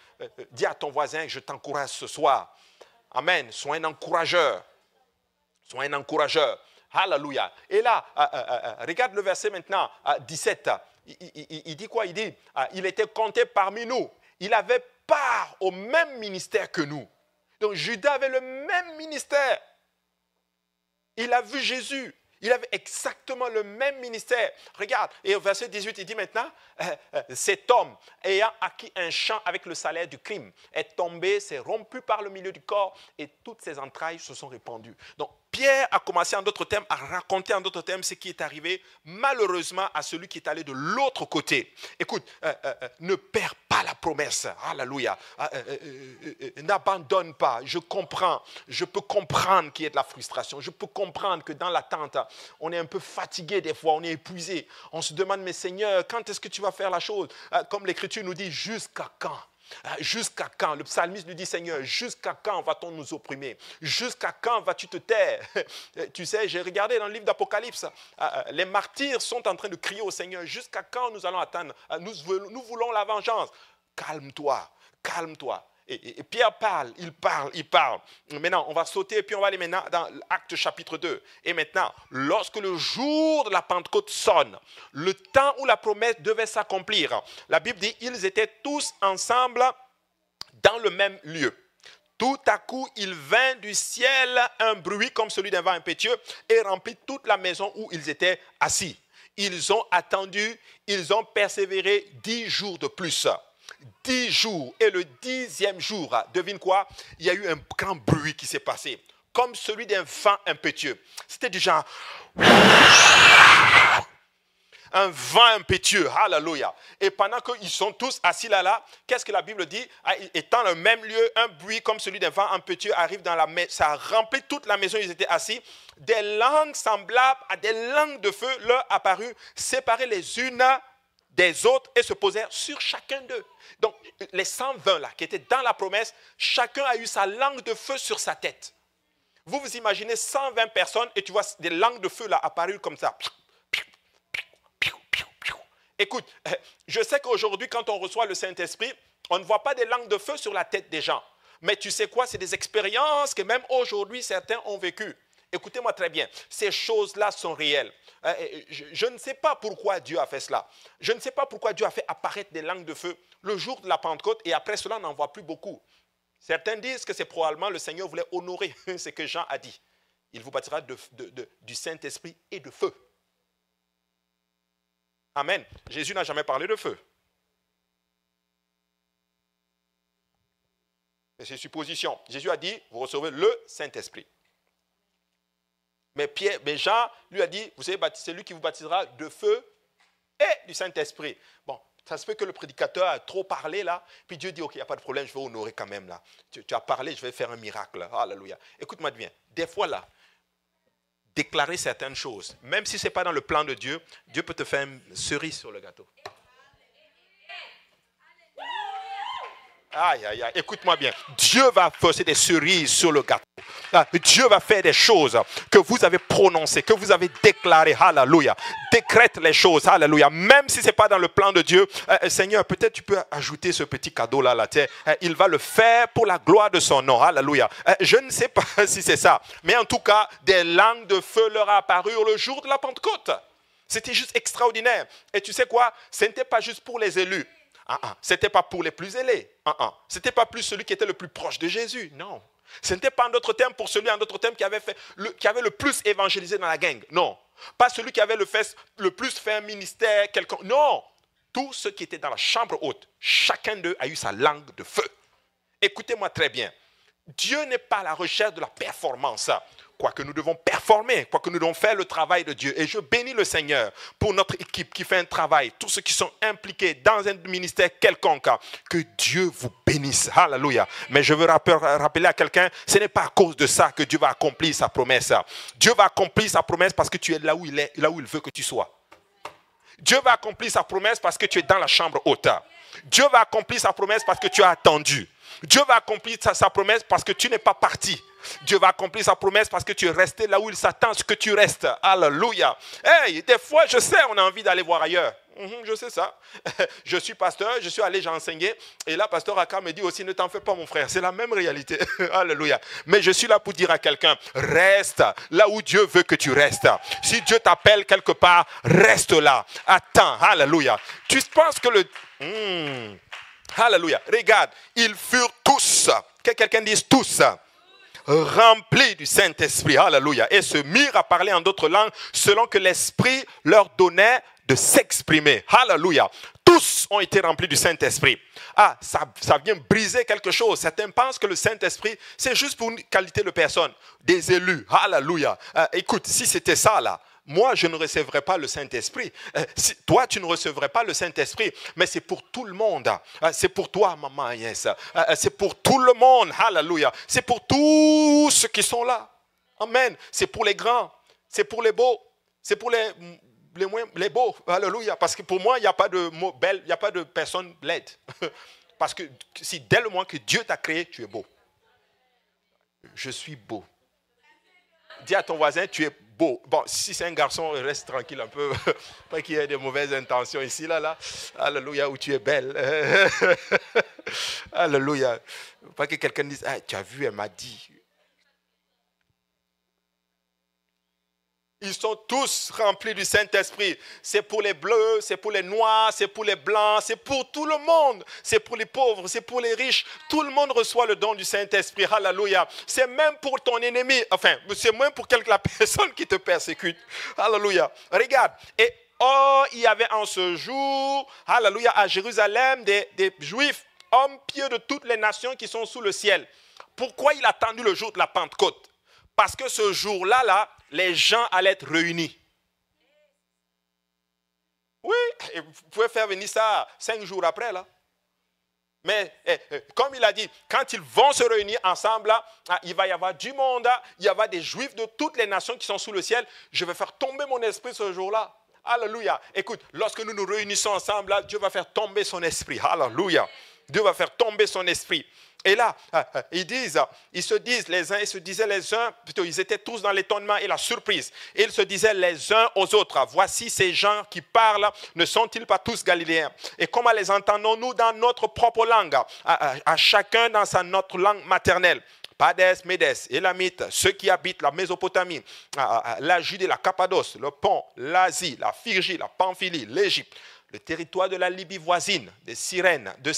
[SPEAKER 1] Dis à ton voisin, je t'encourage ce soir. Amen. Sois un encourageur. Sois un encourageur. Hallelujah. Et là, euh, euh, euh, regarde le verset maintenant, 17. Il, dit quoi Il dit, il était compté parmi nous. Il avait part au même ministère que nous. Donc Judas avait le même ministère. Il a vu Jésus. Il avait exactement le même ministère. Regarde, et au verset 18, il dit maintenant, cet homme ayant acquis un champ avec le salaire du crime est tombé, s'est rompu par le milieu du corps et toutes ses entrailles se sont répandues. Donc Pierre a commencé en d'autres termes à raconter en d'autres termes ce qui est arrivé malheureusement à celui qui est allé de l'autre côté. Écoute, euh, euh, euh, ne perds pas la promesse. Alléluia. Ah, n'abandonne pas. Je comprends. Je peux comprendre qu'il y ait de la frustration. Je peux comprendre que dans l'attente, on est un peu fatigué des fois, on est épuisé. On se demande, mais Seigneur, quand est-ce que tu vas faire la chose ah, Comme l'Écriture nous dit, jusqu'à quand ah, jusqu'à quand Le psalmiste lui dit, Seigneur, jusqu'à quand va-t-on nous opprimer Jusqu'à quand vas-tu te taire Tu sais, j'ai regardé dans le livre d'Apocalypse, ah, ah, les martyrs sont en train de crier au Seigneur, jusqu'à quand nous allons attendre Nous voulons la vengeance. Calme-toi, calme-toi. Et, Pierre parle, il parle, il parle. Maintenant, on va sauter et puis on va aller maintenant dans Acte chapitre 2. Et maintenant, lorsque le jour de la Pentecôte sonne, le temps où la promesse devait s'accomplir, la Bible dit, ils étaient tous ensemble dans le même lieu. Tout à coup, il vint du ciel un bruit comme celui d'un vent impétueux et remplit toute la maison où ils étaient assis. Ils ont attendu, ils ont persévéré dix jours de plus dix jours. Et le dixième jour, ah, devine quoi Il y a eu un grand bruit qui s'est passé, comme celui d'un vent impétueux. C'était du genre... Un vent impétueux, hallelujah. Et pendant qu'ils sont tous assis là, là, qu'est-ce que la Bible dit ah, Étant le même lieu, un bruit comme celui d'un vent impétueux arrive dans la maison. Ça remplit toute la maison, ils étaient assis. Des langues semblables à des langues de feu leur apparurent, séparées les unes des autres et se posèrent sur chacun d'eux. Donc les 120 là qui étaient dans la promesse, chacun a eu sa langue de feu sur sa tête. Vous vous imaginez 120 personnes et tu vois des langues de feu là apparues comme ça. Écoute, je sais qu'aujourd'hui quand on reçoit le Saint-Esprit, on ne voit pas des langues de feu sur la tête des gens. Mais tu sais quoi, c'est des expériences que même aujourd'hui certains ont vécues. Écoutez-moi très bien, ces choses-là sont réelles. Euh, euh, je, ne sais pas pourquoi Dieu a fait cela. Je ne sais pas pourquoi Dieu a fait apparaître des langues de feu le jour de la Pentecôte et après cela, on n'en voit plus beaucoup. Certains disent que c'est probablement le Seigneur voulait honorer ce que Jean a dit. Il vous bâtira de, du Saint-Esprit et de feu. Amen. Jésus n'a jamais parlé de feu. C'est une supposition. Jésus a dit, vous recevez le Saint-Esprit. Mais, Pierre, mais Jean lui a dit, vous savez, c'est lui qui vous baptisera de feu et du Saint-Esprit. Bon, ça se fait que le prédicateur a trop parlé là, puis Dieu dit, ok, il n'y a pas de problème, je vais honorer quand même là. Tu, tu as parlé, je vais faire un miracle. Alléluia. Écoute-moi bien, des fois là, déclarer certaines choses, même si ce n'est pas dans le plan de Dieu, Dieu peut te faire une cerise sur le gâteau. Aïe, aïe, aïe. Écoute-moi bien. Dieu va faire des cerises sur le gâteau. Ah, Dieu va faire des choses que vous avez prononcées, que vous avez déclarées. Alléluia. Décrète les choses. Alléluia. Même si ce n'est pas dans le plan de Dieu, eh, eh, Seigneur, peut-être tu peux ajouter ce petit cadeau-là à la terre. Eh, il va le faire pour la gloire de son nom. Alléluia. je ne sais pas si c'est ça. Mais en tout cas, des langues de feu leur apparurent le jour de la Pentecôte. C'était juste extraordinaire. Et tu sais quoi Ce n'était pas juste pour les élus. Ah, ah, Ce n'était pas pour les plus ailés. Ah, ah Ce n'était pas plus celui qui était le plus proche de Jésus. Non. Ce n'était pas en d'autres termes pour celui en autre termes qui avait, fait le, qui avait le plus évangélisé dans la gang. Non. Pas celui qui avait le, le plus fait un ministère quelconque. Non. Tous ceux qui étaient dans la chambre haute, chacun d'eux a eu sa langue de feu. Écoutez-moi très bien. Dieu n'est pas à la recherche de la performance que nous devons performer, quoi que nous devons faire le travail de Dieu. Et je bénis le Seigneur pour notre équipe qui fait un travail, tous ceux qui sont impliqués dans un ministère quelconque. Que Dieu vous bénisse. Alléluia. Mais je veux rappeler à quelqu'un, ce n'est pas à cause de ça que Dieu va accomplir sa promesse. Dieu va accomplir sa promesse parce que tu es là où il est, là où il veut que tu sois. Dieu va accomplir sa promesse parce que tu es dans la chambre haute. Dieu va accomplir sa promesse parce que tu as attendu. Dieu va accomplir sa promesse parce que tu n'es pas parti. Dieu va accomplir sa promesse parce que tu es resté là où il s'attend, ce que tu restes. Alléluia. Hey, des fois, je sais, on a envie d'aller voir ailleurs. Mhm, je sais ça. Je suis pasteur, je suis allé, j'ai enseigné. Et là, pasteur Aka me dit aussi, ne t'en fais pas, mon frère. C'est la même réalité. Alléluia. Mais je suis là pour dire à quelqu'un, reste là où Dieu veut que tu restes. Si Dieu t'appelle quelque part, reste là. Attends. Alléluia. Tu penses que le... Hmm. Alléluia. Regarde, ils furent tous. Que quelqu'un dise tous remplis du Saint-Esprit. Alléluia. Et se mirent à parler en d'autres langues selon que l'Esprit leur donnait de s'exprimer. Alléluia. Tous ont été remplis du Saint-Esprit. Ah, ça, ça vient briser quelque chose. Certains pensent que le Saint-Esprit, c'est juste pour une qualité de personne, des élus. Alléluia. Euh, écoute, si c'était ça, là, moi, je ne recevrai pas le Saint-Esprit. Euh, toi, tu ne recevrais pas le Saint-Esprit. Mais c'est pour tout le monde. Euh, c'est pour toi, maman euh, c'est pour tout le monde. Hallelujah. C'est pour tous ceux qui sont là. Amen. C'est pour les grands. C'est pour les beaux. C'est pour les, les, beaux. Alléluia. Parce que pour moi, il n'y a pas de mot belle. Il n'y a pas de personne laide. Parce que si dès le moment que Dieu t'a créé, tu es beau. Je suis beau. Dis à ton voisin, tu es beau. Bon, si c'est un garçon, reste tranquille un peu. Pas qu'il y ait de mauvaises intentions ici, là, là. Alléluia, où tu es belle. Alléluia. Pas que quelqu'un dise, ah, tu as vu, elle m'a dit. Ils sont tous remplis du Saint-Esprit. C'est pour les bleus, c'est pour les noirs, c'est pour les blancs, c'est pour tout le monde. C'est pour les pauvres, c'est pour les riches. Tout le monde reçoit le don du Saint-Esprit. Alléluia. C'est même pour ton ennemi. Enfin, c'est même pour quelque, la personne qui te persécute. Alléluia. Regarde. Et oh, il y avait en ce jour, alléluia, à Jérusalem, des, juifs, hommes pieux de toutes les nations qui sont sous le ciel. Pourquoi il a attendu le jour de la Pentecôte Parce que ce jour-là, là, les gens allaient être réunis. Oui, vous pouvez faire venir ça cinq jours après, là. Mais eh, eh, comme il a dit, quand ils vont se réunir ensemble, ah, il va y avoir du monde, ah, il y avoir des juifs de toutes les nations qui sont sous le ciel. Je vais faire tomber mon esprit ce jour-là. Alléluia. Écoute, lorsque nous nous réunissons ensemble, Dieu va faire tomber son esprit. Alléluia. Dieu va faire tomber son esprit. Et là, ah, ah, ils disent, ils se disent les uns, ils se disaient les uns, plutôt ils étaient tous dans l'étonnement et la surprise. Ils se disaient les uns aux autres, voici ces gens qui parlent, ne sont-ils pas tous galiléens Et comment les entendons-nous dans notre propre langue, à, chacun dans sa, notre langue maternelle Padès, Médès, Élamites, ceux qui habitent la Mésopotamie, ah, la Judée, la Cappadoce, le Pont, l'Asie, la Phrygie, la Pamphylie, l'Égypte, le territoire de la Libye voisine, de Sirène. de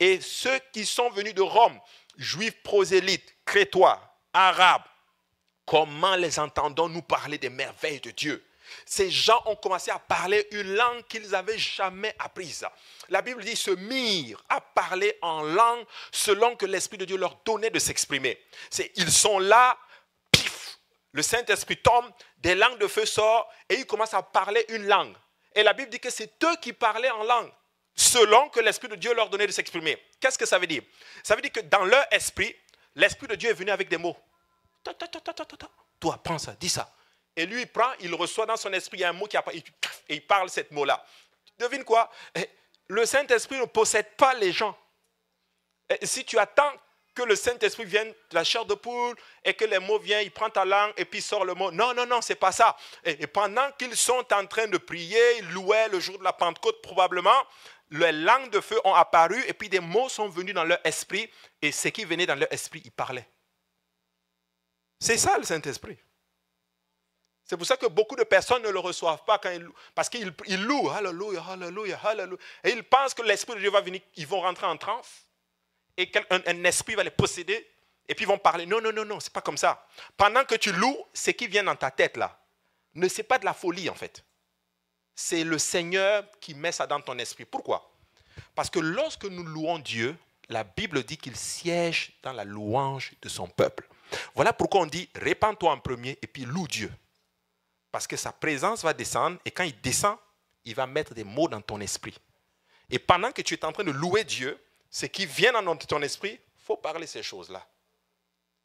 [SPEAKER 1] et ceux qui sont venus de Rome, juifs prosélytes, crétois, arabes, comment les entendons-nous parler des merveilles de Dieu ces gens ont commencé à parler une langue qu'ils n'avaient jamais apprise. La Bible dit se mirent à parler en langue selon que l'Esprit de Dieu leur donnait de s'exprimer. C'est ils sont là, pif, le Saint-Esprit tombe, des langues de feu sortent et ils commencent à parler une langue. Et la Bible dit que c'est eux qui parlaient en langue, selon que l'Esprit de Dieu leur donnait de s'exprimer. Qu'est-ce que ça veut dire Ça veut dire que dans leur esprit, l'Esprit de Dieu est venu avec des mots. Toi, prends ça, dis ça. Et lui, il prend, il reçoit dans son esprit, un mot qui apparaît, et il parle ce mot-là. Devine quoi eh, Le Saint-Esprit ne possède pas les gens. Eh, si tu attends que le Saint-Esprit vienne, la chair de poule, et que les mots viennent, il prend ta langue et puis il sort le mot. Non, non, non, c'est pas ça. Et, pendant qu'ils sont en train de prier, ils louaient le jour de la Pentecôte probablement, les langues de feu ont apparu et puis des mots sont venus dans leur esprit et ce qui venait dans leur esprit, ils parlaient. C'est ça le Saint-Esprit. C'est pour ça que beaucoup de personnes ne le reçoivent pas quand parce qu'ils louent, hallelujah, hallelujah, hallelujah. et ils pensent que l'Esprit de Dieu va venir, ils vont rentrer en transe et un, esprit va les posséder et puis ils vont parler. Non, non, non, non, c'est pas comme ça. Pendant que tu loues, ce qui vient dans ta tête là, ne c'est pas de la folie en fait. C'est le Seigneur qui met ça dans ton esprit. Pourquoi Parce que lorsque nous louons Dieu, la Bible dit qu'il siège dans la louange de son peuple. Voilà pourquoi on dit répands-toi en premier et puis loue Dieu. Parce que sa présence va descendre et quand il descend, il va mettre des mots dans ton esprit. Et pendant que tu es en train de louer Dieu, ce qui vient dans ton esprit, il faut parler ces choses-là.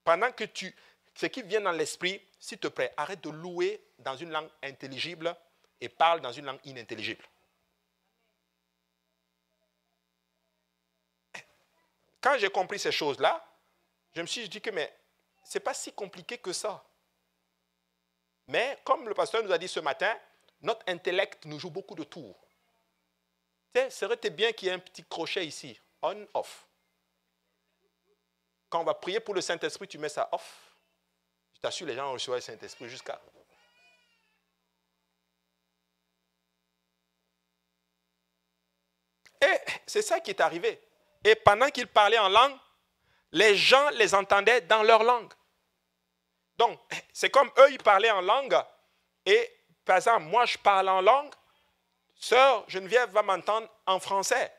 [SPEAKER 1] Pendant que tu. Ce qui vient dans l'esprit, s'il te plaît, arrête de louer dans une langue intelligible et parle dans une langue inintelligible. Quand j'ai compris ces choses-là, je me suis dit que mais c'est pas si compliqué que ça. Mais comme le pasteur nous a dit ce matin, notre intellect nous joue beaucoup de tours. Tu sais, serait bien qu'il y ait un petit crochet ici. On, off. Quand on va prier pour le Saint-Esprit, tu mets ça off. Je t'assure, les gens reçoivent le Saint-Esprit jusqu'à. Et c'est ça qui est arrivé. Et pendant qu'ils parlaient en langue, les gens les entendaient dans leur langue. Donc, c'est comme eux, ils parlaient en langue. Et par exemple, moi, je parle en langue. Sœur Geneviève va m'entendre en français.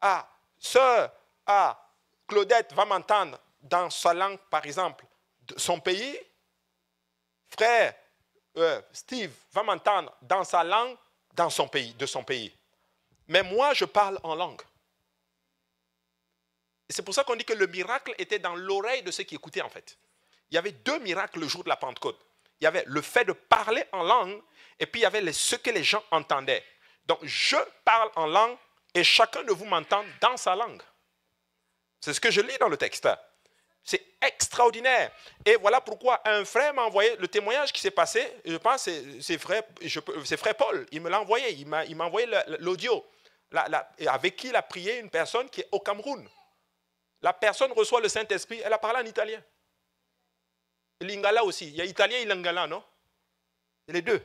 [SPEAKER 1] Ah, Sœur Claudette va m'entendre dans sa langue, par exemple, de son pays. Frère euh, Steve va m'entendre dans sa langue, dans son pays, de son pays. Mais moi, je parle en langue. C'est pour ça qu'on dit que le miracle était dans l'oreille de ceux qui écoutaient, en fait. Il y avait deux miracles le jour de la Pentecôte. Il y avait le fait de parler en langue et puis il y avait ce que les gens entendaient. Donc, je parle en langue et chacun de vous m'entend dans sa langue. C'est ce que je lis dans le texte. C'est extraordinaire. Et voilà pourquoi un frère m'a envoyé le témoignage qui s'est passé. Je pense que c'est frère, frère, Paul. Il me l'a envoyé. Il m'a, envoyé l'audio avec qui il a prié une personne qui est au Cameroun. La personne reçoit le Saint-Esprit. Elle a parlé en italien. Lingala aussi. Il y a italien et lingala, non Les deux.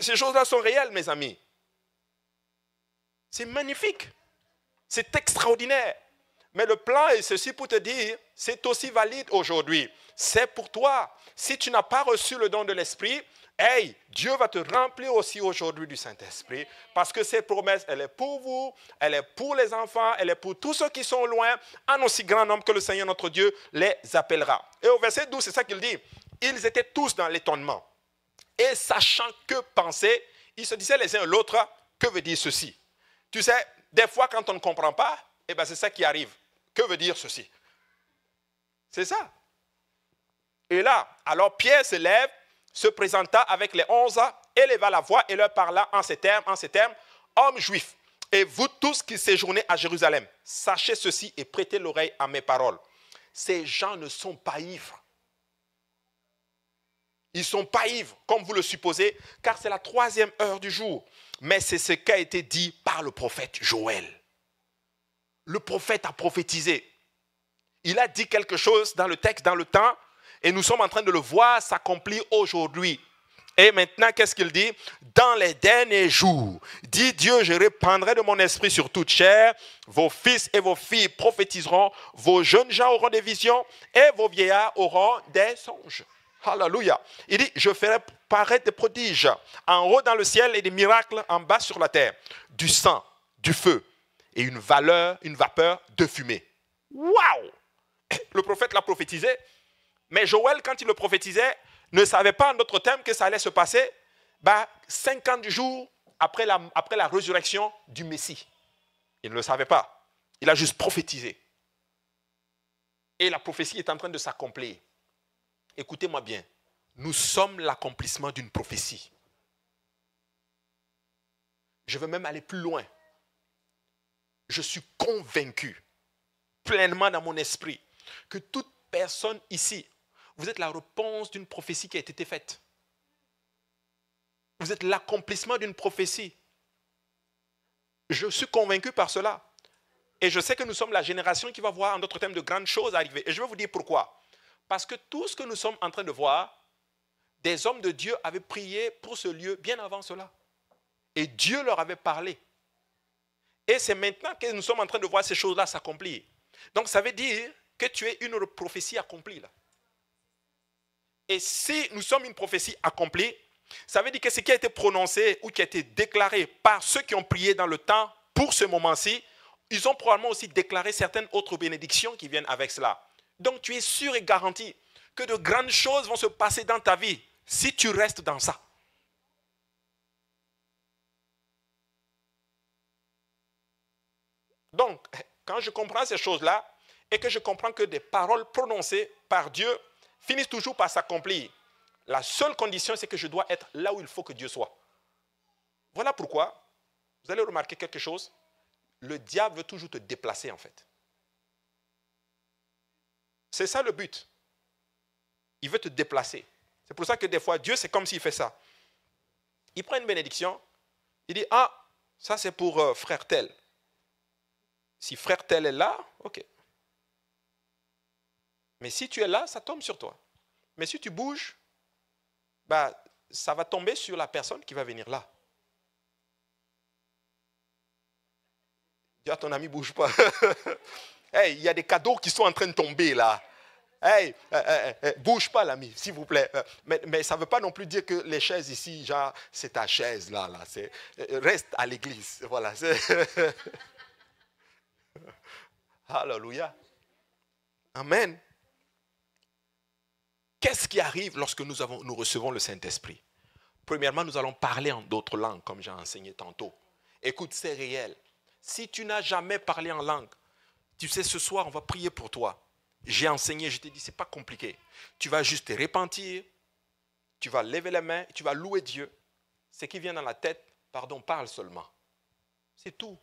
[SPEAKER 1] ces choses-là sont réelles, mes amis. C'est magnifique. C'est extraordinaire. Mais le plan est ceci pour te dire, c'est aussi valide aujourd'hui. C'est pour toi. Si tu n'as pas reçu le don de l'Esprit, hey, Dieu va te remplir aussi aujourd'hui du Saint-Esprit. Parce que cette promesse, elle est pour vous, elle est pour les enfants, elle est pour tous ceux qui sont loin, en aussi grand nombre que le Seigneur notre Dieu les appellera. Et au verset 12, c'est ça qu'il dit. Ils étaient tous dans l'étonnement. Et sachant que penser, ils se disaient les uns l'autre, que veut dire ceci tu sais, des fois, quand on ne comprend pas, eh ben, c'est ça qui arrive. Que veut dire ceci C'est ça. Et là, alors Pierre se lève, se présenta avec les onze, éleva la voix et leur parla en ces termes, en ces termes, hommes juifs, et vous tous qui séjournez à Jérusalem, sachez ceci et prêtez l'oreille à mes paroles. Ces gens ne sont pas ivres. Ils ne sont pas ivres, comme vous le supposez, car c'est la troisième heure du jour. Mais c'est ce qui a été dit par le prophète Joël. Le prophète a prophétisé. Il a dit quelque chose dans le texte, dans le temps, et nous sommes en train de le voir s'accomplir aujourd'hui. Et maintenant, qu'est-ce qu'il dit Dans les derniers jours, dit Dieu, je répandrai de mon esprit sur toute chair. Vos fils et vos filles prophétiseront, vos jeunes gens auront des visions et vos vieillards auront des songes. Hallelujah. Il dit, je ferai paraît des prodiges en haut dans le ciel et des miracles en bas sur la terre, du sang, du feu et une valeur, une vapeur de fumée. Waouh Le prophète l'a prophétisé, mais Joël, quand il le prophétisait, ne savait pas en notre terme que ça allait se passer bah, 50 jours après la, après la résurrection du Messie. Il ne le savait pas. Il a juste prophétisé. Et la prophétie est en train de s'accomplir. Écoutez-moi bien nous sommes l'accomplissement d'une prophétie. Je veux même aller plus loin. Je suis convaincu pleinement dans mon esprit que toute personne ici, vous êtes la réponse d'une prophétie qui a été faite. Vous êtes l'accomplissement d'une prophétie. Je suis convaincu par cela. Et je sais que nous sommes la génération qui va voir, en d'autres termes, de grandes choses arriver. Et je vais vous dire pourquoi. Parce que tout ce que nous sommes en train de voir, des hommes de Dieu avaient prié pour ce lieu bien avant cela. Et Dieu leur avait parlé. Et c'est maintenant que nous sommes en train de voir ces choses-là s'accomplir. Donc ça veut dire que tu es une prophétie accomplie. Et si nous sommes une prophétie accomplie, ça veut dire que ce qui a été prononcé ou qui a été déclaré par ceux qui ont prié dans le temps pour ce moment-ci, ils ont probablement aussi déclaré certaines autres bénédictions qui viennent avec cela. Donc tu es sûr et garanti que de grandes choses vont se passer dans ta vie si tu restes dans ça. Donc, quand je comprends ces choses-là, et que je comprends que des paroles prononcées par Dieu finissent toujours par s'accomplir, la seule condition, c'est que je dois être là où il faut que Dieu soit. Voilà pourquoi, vous allez remarquer quelque chose, le diable veut toujours te déplacer en fait. C'est ça le but. Il veut te déplacer. C'est pour ça que des fois, Dieu, c'est comme s'il fait ça. Il prend une bénédiction, il dit, ah, ça c'est pour euh, frère tel. Si frère tel est là, ok. Mais si tu es là, ça tombe sur toi. Mais si tu bouges, bah, ça va tomber sur la personne qui va venir là. Dis à ton ami, bouge pas. hey, il y a des cadeaux qui sont en train de tomber là. Hey, euh, euh, euh, bouge pas, l'ami, s'il vous plaît. Mais, ça ne veut pas non plus dire que les chaises ici, genre, c'est ta chaise là, là. reste à l'église. Voilà. Alléluia. Amen. Qu'est-ce qui arrive lorsque nous, avons, nous recevons le Saint-Esprit Premièrement, nous allons parler en d'autres langues, comme j'ai enseigné tantôt. Écoute, c'est réel. Si tu n'as jamais parlé en langue, tu sais, ce soir, on va prier pour toi. J'ai enseigné, je t'ai dit, ce n'est pas compliqué. Tu vas juste te repentir, tu vas lever la main, tu vas louer Dieu. Ce qui vient dans la tête, pardon, parle seulement. C'est tout.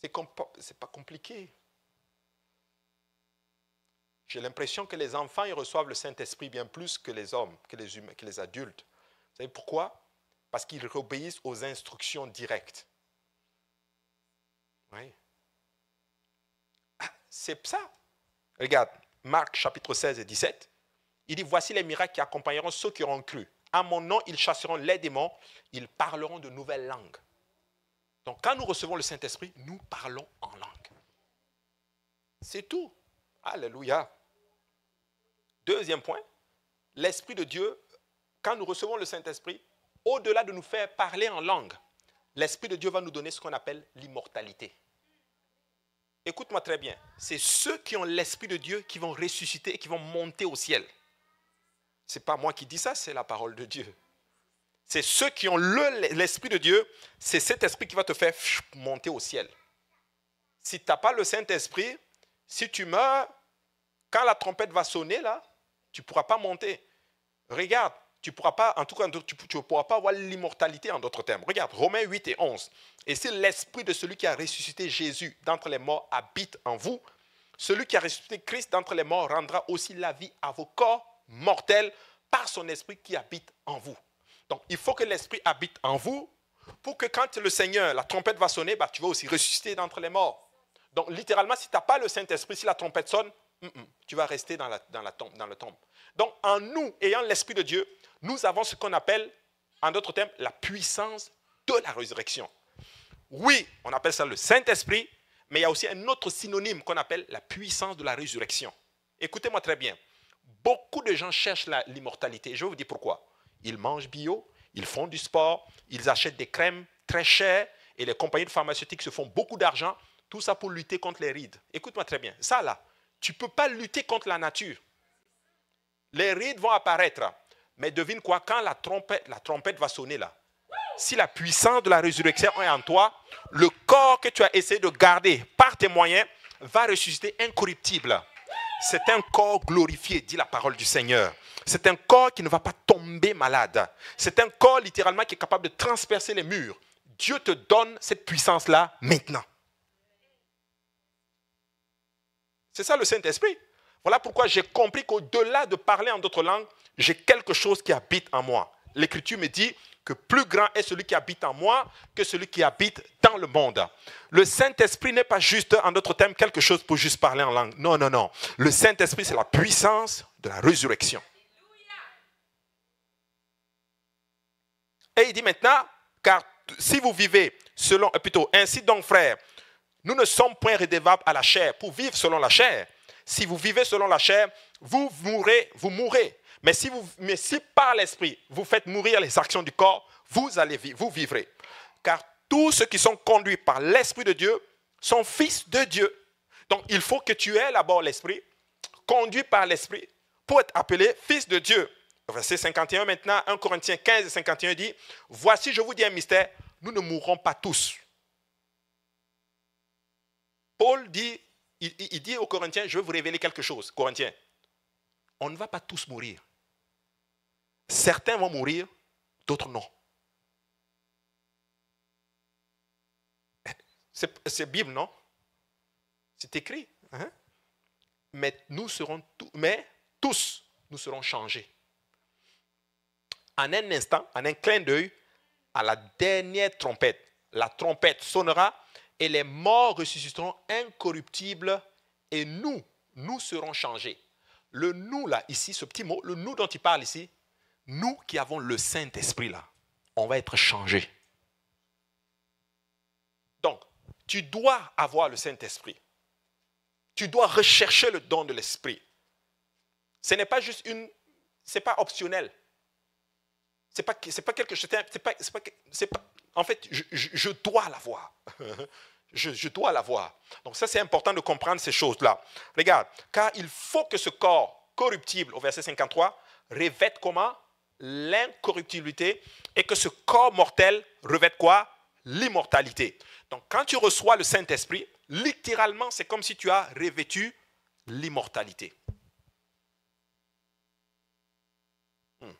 [SPEAKER 1] Ce n'est pas compliqué. J'ai l'impression que les enfants ils reçoivent le Saint-Esprit bien plus que les hommes, que les, que les adultes. Vous savez pourquoi Parce qu'ils obéissent aux instructions directes. Oui. C'est ça. Regarde, Marc chapitre 16 et 17. Il dit, voici les miracles qui accompagneront ceux qui auront cru. À mon nom, ils chasseront les démons, ils parleront de nouvelles langues. Donc quand nous recevons le Saint-Esprit, nous parlons en langue. C'est tout. Alléluia. Deuxième point, l'Esprit de Dieu, quand nous recevons le Saint-Esprit, au-delà de nous faire parler en langue, l'Esprit de Dieu va nous donner ce qu'on appelle l'immortalité écoute-moi très bien, c'est ceux qui ont l'Esprit de Dieu qui vont ressusciter et qui vont monter au ciel. Ce n'est pas moi qui dis ça, c'est la parole de Dieu. C'est ceux qui ont l'Esprit de Dieu, c'est cet esprit qui va te faire monter au ciel. Si tu n'as pas le Saint-Esprit, si tu meurs, quand la trompette va sonner, là, tu ne pourras pas monter. Regarde, tu pourras pas, en tout cas, tu ne pourras pas avoir l'immortalité en d'autres termes. Regarde, Romains 8 et 11. Et si l'esprit de celui qui a ressuscité Jésus d'entre les morts habite en vous, celui qui a ressuscité Christ d'entre les morts rendra aussi la vie à vos corps mortels par son esprit qui habite en vous. Donc, il faut que l'esprit habite en vous pour que quand le Seigneur, la trompette va sonner, bah, tu vas aussi ressusciter d'entre les morts. Donc, littéralement, si tu n'as pas le Saint-Esprit, si la trompette sonne, tu vas rester dans la, dans, la tombe, dans le tombe. Donc, en nous, ayant l'Esprit de Dieu, nous avons ce qu'on appelle, en d'autres termes, la puissance de la résurrection. Oui, on appelle ça le Saint-Esprit, mais il y a aussi un autre synonyme qu'on appelle la puissance de la résurrection. Écoutez-moi très bien. Beaucoup de gens cherchent l'immortalité. Je vais vous dire pourquoi. Ils mangent bio, ils font du sport, ils achètent des crèmes très chères et les compagnies de pharmaceutiques se font beaucoup d'argent. Tout ça pour lutter contre les rides. Écoute-moi très bien. Ça, là, tu ne peux pas lutter contre la nature. Les rides vont apparaître. Mais devine quoi, quand la trompette, la trompette va sonner là, si la puissance de la résurrection est en toi, le corps que tu as essayé de garder par tes moyens va ressusciter incorruptible. C'est un corps glorifié, dit la parole du Seigneur. C'est un corps qui ne va pas tomber malade. C'est un corps littéralement qui est capable de transpercer les murs. Dieu te donne cette puissance-là maintenant. C'est ça le Saint-Esprit. Voilà pourquoi j'ai compris qu'au-delà de parler en d'autres langues, j'ai quelque chose qui habite en moi. L'Écriture me dit que plus grand est celui qui habite en moi que celui qui habite dans le monde. Le Saint-Esprit n'est pas juste, en d'autres termes, quelque chose pour juste parler en langue. Non, non, non. Le Saint-Esprit, c'est la puissance de la résurrection. Et il dit maintenant, car si vous vivez selon, euh, plutôt, ainsi donc frères, nous ne sommes point redevables à la chair pour vivre selon la chair. Si vous vivez selon la chair, vous mourrez, vous mourrez. Mais si, vous, par l'esprit, vous faites mourir les actions du corps, vous allez vous vivrez. Car tous ceux qui sont conduits par l'esprit de Dieu sont fils de Dieu. Donc il faut que tu aies d'abord l'esprit, conduit par l'esprit, pour être appelé fils de Dieu. Verset 51 maintenant, 1 Corinthiens 15 et 51 dit, Voici, je vous dis un mystère, nous ne mourrons pas tous. Paul dit, il, il dit aux Corinthiens, je vais vous révéler quelque chose, Corinthiens, on ne va pas tous mourir. Certains vont mourir, d'autres non. C'est Bible, non C'est écrit. Hein? Mais nous serons tous, mais tous, nous serons changés. En un instant, en un clin d'œil, à la dernière trompette, la trompette sonnera et les morts ressusciteront incorruptibles et nous, nous serons changés. Le nous là, ici, ce petit mot, le nous dont il parle ici, nous qui avons le Saint-Esprit là, on va être changé. Donc, tu dois avoir le Saint-Esprit. Tu dois rechercher le don de l'Esprit. Ce n'est pas juste une... C'est pas optionnel. C'est pas, c'est pas quelque chose... C'est en fait, je, dois l'avoir. je, je dois l'avoir. Donc ça, c'est important de comprendre ces choses-là. Regarde, car il faut que ce corps corruptible, au verset 53, revête comment l'incorruptibilité et que ce corps mortel revête quoi L'immortalité. Donc quand tu reçois le Saint-Esprit, littéralement, c'est comme si tu as revêtu l'immortalité. Hmm.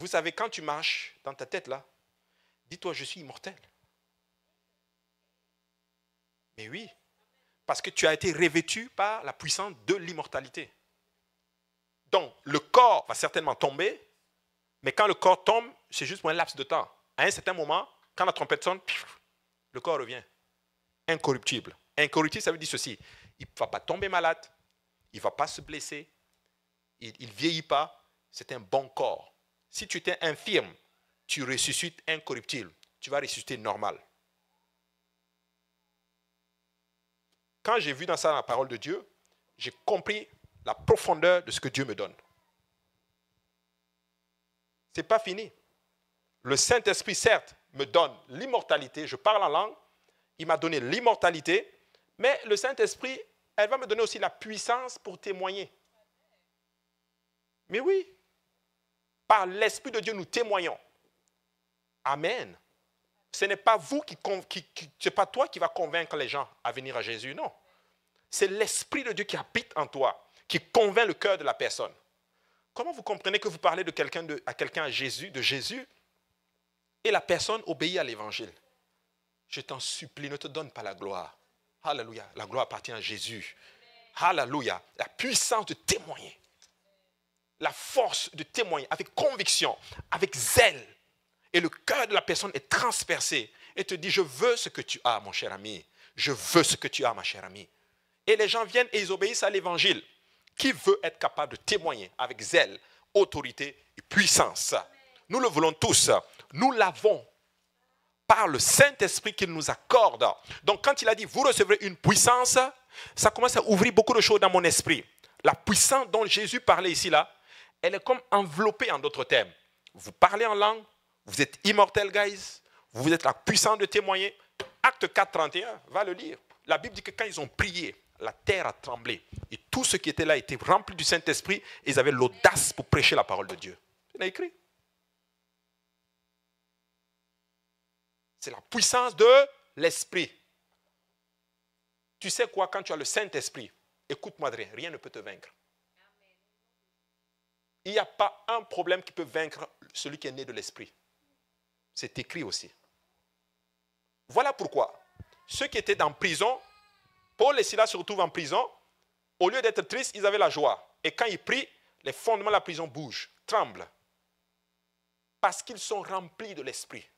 [SPEAKER 1] Vous savez, quand tu marches dans ta tête là, dis-toi, je suis immortel. Mais oui, parce que tu as été revêtu par la puissance de l'immortalité. Donc, le corps va certainement tomber, mais quand le corps tombe, c'est juste pour un laps de temps. À un certain moment, quand la trompette sonne, le corps revient. Incorruptible. Incorruptible, ça veut dire ceci. Il ne va pas tomber malade, il ne va pas se blesser, il ne vieillit pas. C'est un bon corps. Si tu étais infirme, tu ressuscites incorruptible. Tu vas ressusciter normal. Quand j'ai vu dans ça la parole de Dieu, j'ai compris la profondeur de ce que Dieu me donne. Ce n'est pas fini. Le Saint-Esprit, certes, me donne l'immortalité. Je parle en langue. Il m'a donné l'immortalité. Mais le Saint-Esprit, elle va me donner aussi la puissance pour témoigner. Mais oui, par l'Esprit de Dieu, nous témoignons. Amen. Ce n'est pas vous qui, c'est pas toi qui va convaincre les gens à venir à Jésus, non. C'est l'Esprit de Dieu qui habite en toi qui convainc le cœur de la personne. Comment vous comprenez que vous parlez de quelqu'un à quelqu'un à Jésus, de Jésus, et la personne obéit à l'évangile Je t'en supplie, ne te donne pas la gloire. Alléluia. La gloire appartient à Jésus. Alléluia. La puissance de témoigner. La force de témoigner avec conviction, avec zèle. Et le cœur de la personne est transpercé et te dit, je veux ce que tu as, mon cher ami. Je veux ce que tu as, ma chère amie. Et les gens viennent et ils obéissent à l'évangile qui veut être capable de témoigner avec zèle, autorité et puissance. Nous le voulons tous. Nous l'avons par le Saint-Esprit qu'il nous accorde. Donc quand il a dit, vous recevrez une puissance, ça commence à ouvrir beaucoup de choses dans mon esprit. La puissance dont Jésus parlait ici, là, elle est comme enveloppée en d'autres termes. Vous parlez en langue, vous êtes immortel, guys, vous êtes la puissance de témoigner. Acte 4, 31, va le lire. La Bible dit que quand ils ont prié, la terre a tremblé. Et tout ce qui était là étaient rempli du Saint-Esprit ils avaient l'audace pour prêcher la parole de Dieu. C'est écrit. C'est la puissance de l'Esprit. Tu sais quoi, quand tu as le Saint-Esprit, écoute-moi rien, rien ne peut te vaincre. Il n'y a pas un problème qui peut vaincre celui qui est né de l'Esprit. C'est écrit aussi. Voilà pourquoi ceux qui étaient en prison Paul et Silas se retrouvent en prison. Au lieu d'être tristes, ils avaient la joie. Et quand ils prient, les fondements de la prison bougent, tremblent. Parce qu'ils sont remplis de l'esprit.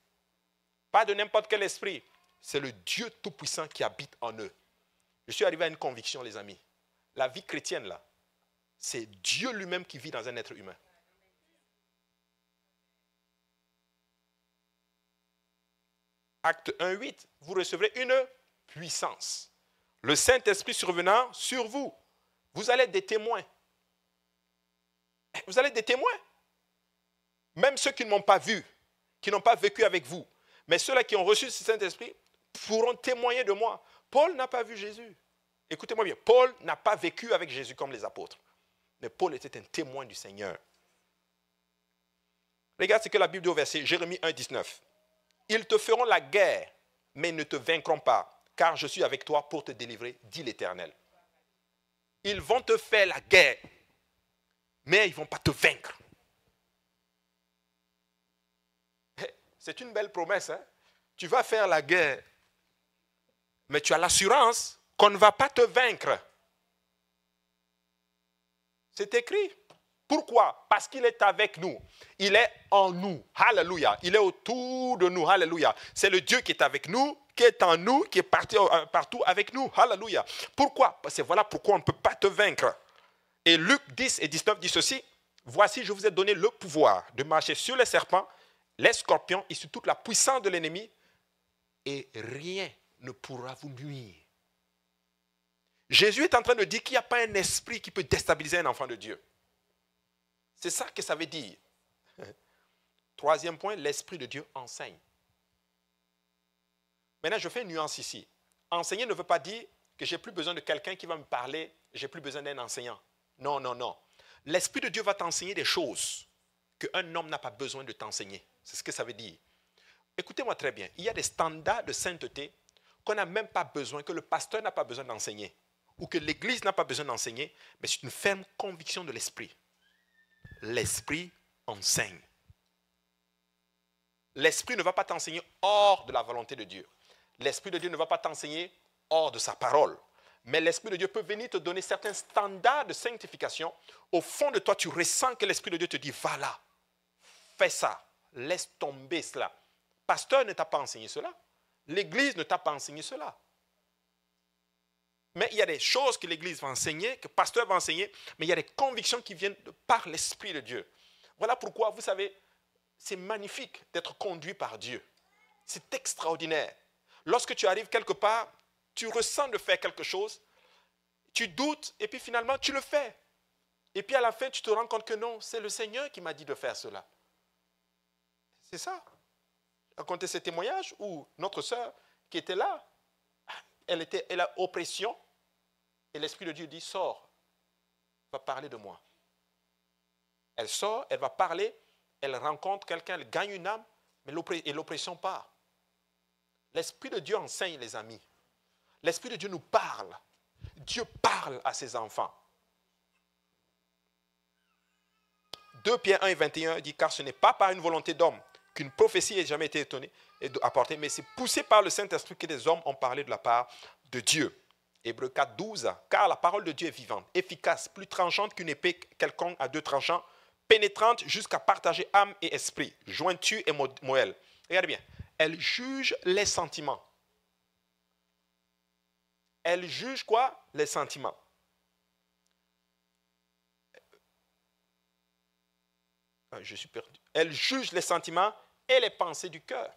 [SPEAKER 1] Pas de n'importe quel esprit. C'est le Dieu Tout-Puissant qui habite en eux. Je suis arrivé à une conviction, les amis. La vie chrétienne, là, c'est Dieu lui-même qui vit dans un être humain. Acte 8, vous recevrez une puissance le Saint-Esprit survenant sur vous, vous allez être des témoins. Vous allez être des témoins. Même ceux qui ne m'ont pas vu, qui n'ont pas vécu avec vous, mais ceux-là qui ont reçu ce Saint-Esprit pourront témoigner de moi. Paul n'a pas vu Jésus. Écoutez-moi bien, Paul n'a pas vécu avec Jésus comme les apôtres. Mais Paul était un témoin du Seigneur. Regarde ce que la Bible dit au verset Jérémie 1, 19. Ils te feront la guerre, mais ne te vaincront pas car je suis avec toi pour te délivrer, dit l'Éternel. Ils vont te faire la guerre, mais ils ne vont pas te vaincre. Eh, c'est une belle promesse. Hein. Tu vas faire la guerre, mais tu as l'assurance qu'on ne va pas te vaincre. C'est écrit. Pourquoi Parce qu'il est avec nous. Il est en nous. Alléluia. Il est autour de nous. Alléluia. C'est le Dieu qui est avec nous, qui est en nous, qui est euh, partout avec nous. Alléluia. Pourquoi Parce que voilà pourquoi on ne peut pas te vaincre. Et Luc 10 et 19 dit ceci. Voici, je vous ai donné le pouvoir de marcher sur les serpents, les scorpions et sur toute la puissance de l'ennemi. Et rien ne pourra vous nuire. Jésus est en train de dire qu'il n'y a pas un esprit qui peut déstabiliser un enfant de Dieu. C'est ça que ça veut dire. Troisième point, l'Esprit de Dieu enseigne. Maintenant, je fais une nuance ici. Enseigner ne veut pas dire que j'ai plus besoin de quelqu'un qui va me parler, j'ai plus besoin d'un enseignant. Non, non, non. L'Esprit de Dieu va t'enseigner des choses qu'un homme n'a pas besoin de t'enseigner. C'est ce que ça veut dire. Écoutez-moi très bien. Il y a des standards de sainteté qu'on n'a même pas besoin, que le pasteur n'a pas besoin d'enseigner, ou que l'Église n'a pas besoin d'enseigner, mais c'est une ferme conviction de l'Esprit l'Esprit enseigne. L'Esprit ne va pas t'enseigner hors de la volonté de Dieu. L'Esprit de Dieu ne va pas t'enseigner hors de sa parole. Mais l'Esprit de Dieu peut venir te donner certains standards de sanctification. Au fond de toi, tu ressens que l'Esprit de Dieu te dit, va là, fais ça, laisse tomber cela. Pasteur ne t'a pas enseigné cela. L'Église ne t'a pas enseigné cela mais il y a des choses que l'Église va enseigner, que le pasteur va enseigner, mais il y a des convictions qui viennent de, par l'Esprit de Dieu. Voilà pourquoi, vous savez, c'est magnifique d'être conduit par Dieu. C'est extraordinaire. Lorsque tu arrives quelque part, tu ressens de faire quelque chose, tu doutes, et puis finalement, tu le fais. Et puis à la fin, tu te rends compte que non, c'est le Seigneur qui m'a dit de faire cela. C'est ça. Raconter ces témoignages où notre sœur qui était là, elle était elle a oppression, et l'Esprit de Dieu dit, sors, va parler de moi. Elle sort, elle va parler, elle rencontre quelqu'un, elle gagne une âme, mais et l'oppression part. L'Esprit de Dieu enseigne les amis. L'Esprit de Dieu nous parle. Dieu parle à ses enfants. 2 Pierre 1 et 21 dit, car ce n'est pas par une volonté d'homme qu'une prophétie ait jamais été étonnée et apportée, mais c'est poussé par le Saint-Esprit que des hommes ont parlé de la part de Dieu. Hébreu 4, 12. Car la parole de Dieu est vivante, efficace, plus tranchante qu'une épée quelconque à deux tranchants, pénétrante jusqu'à partager âme et esprit, jointure et moelle. Regardez bien. Elle juge les sentiments. Elle juge quoi Les sentiments. Ah, je suis perdu. Elle juge les sentiments et les pensées du cœur.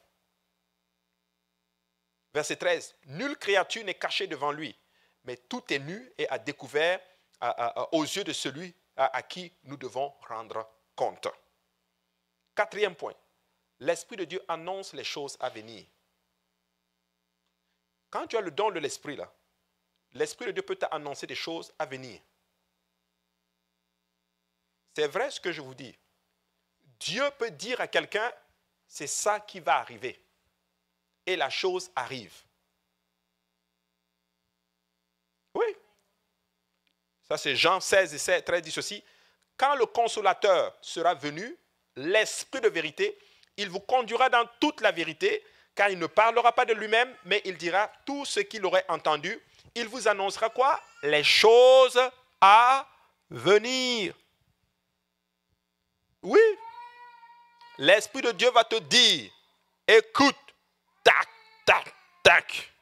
[SPEAKER 1] Verset 13. Nulle créature n'est cachée devant lui mais tout est nu et à découvert aux yeux de celui à, qui nous devons rendre compte. Quatrième point, l'Esprit de Dieu annonce les choses à venir. Quand tu as le don de l'Esprit, là, l'Esprit de Dieu peut t'annoncer des choses à venir. C'est vrai ce que je vous dis. Dieu peut dire à quelqu'un, c'est ça qui va arriver. Et la chose arrive. Ça, c'est Jean 16 et 13 dit ceci. Quand le consolateur sera venu, l'Esprit de vérité, il vous conduira dans toute la vérité, car il ne parlera pas de lui-même, mais il dira tout ce qu'il aurait entendu. Il vous annoncera quoi Les choses à venir. Oui. L'Esprit de Dieu va te dire, écoute, tac, tac, tac.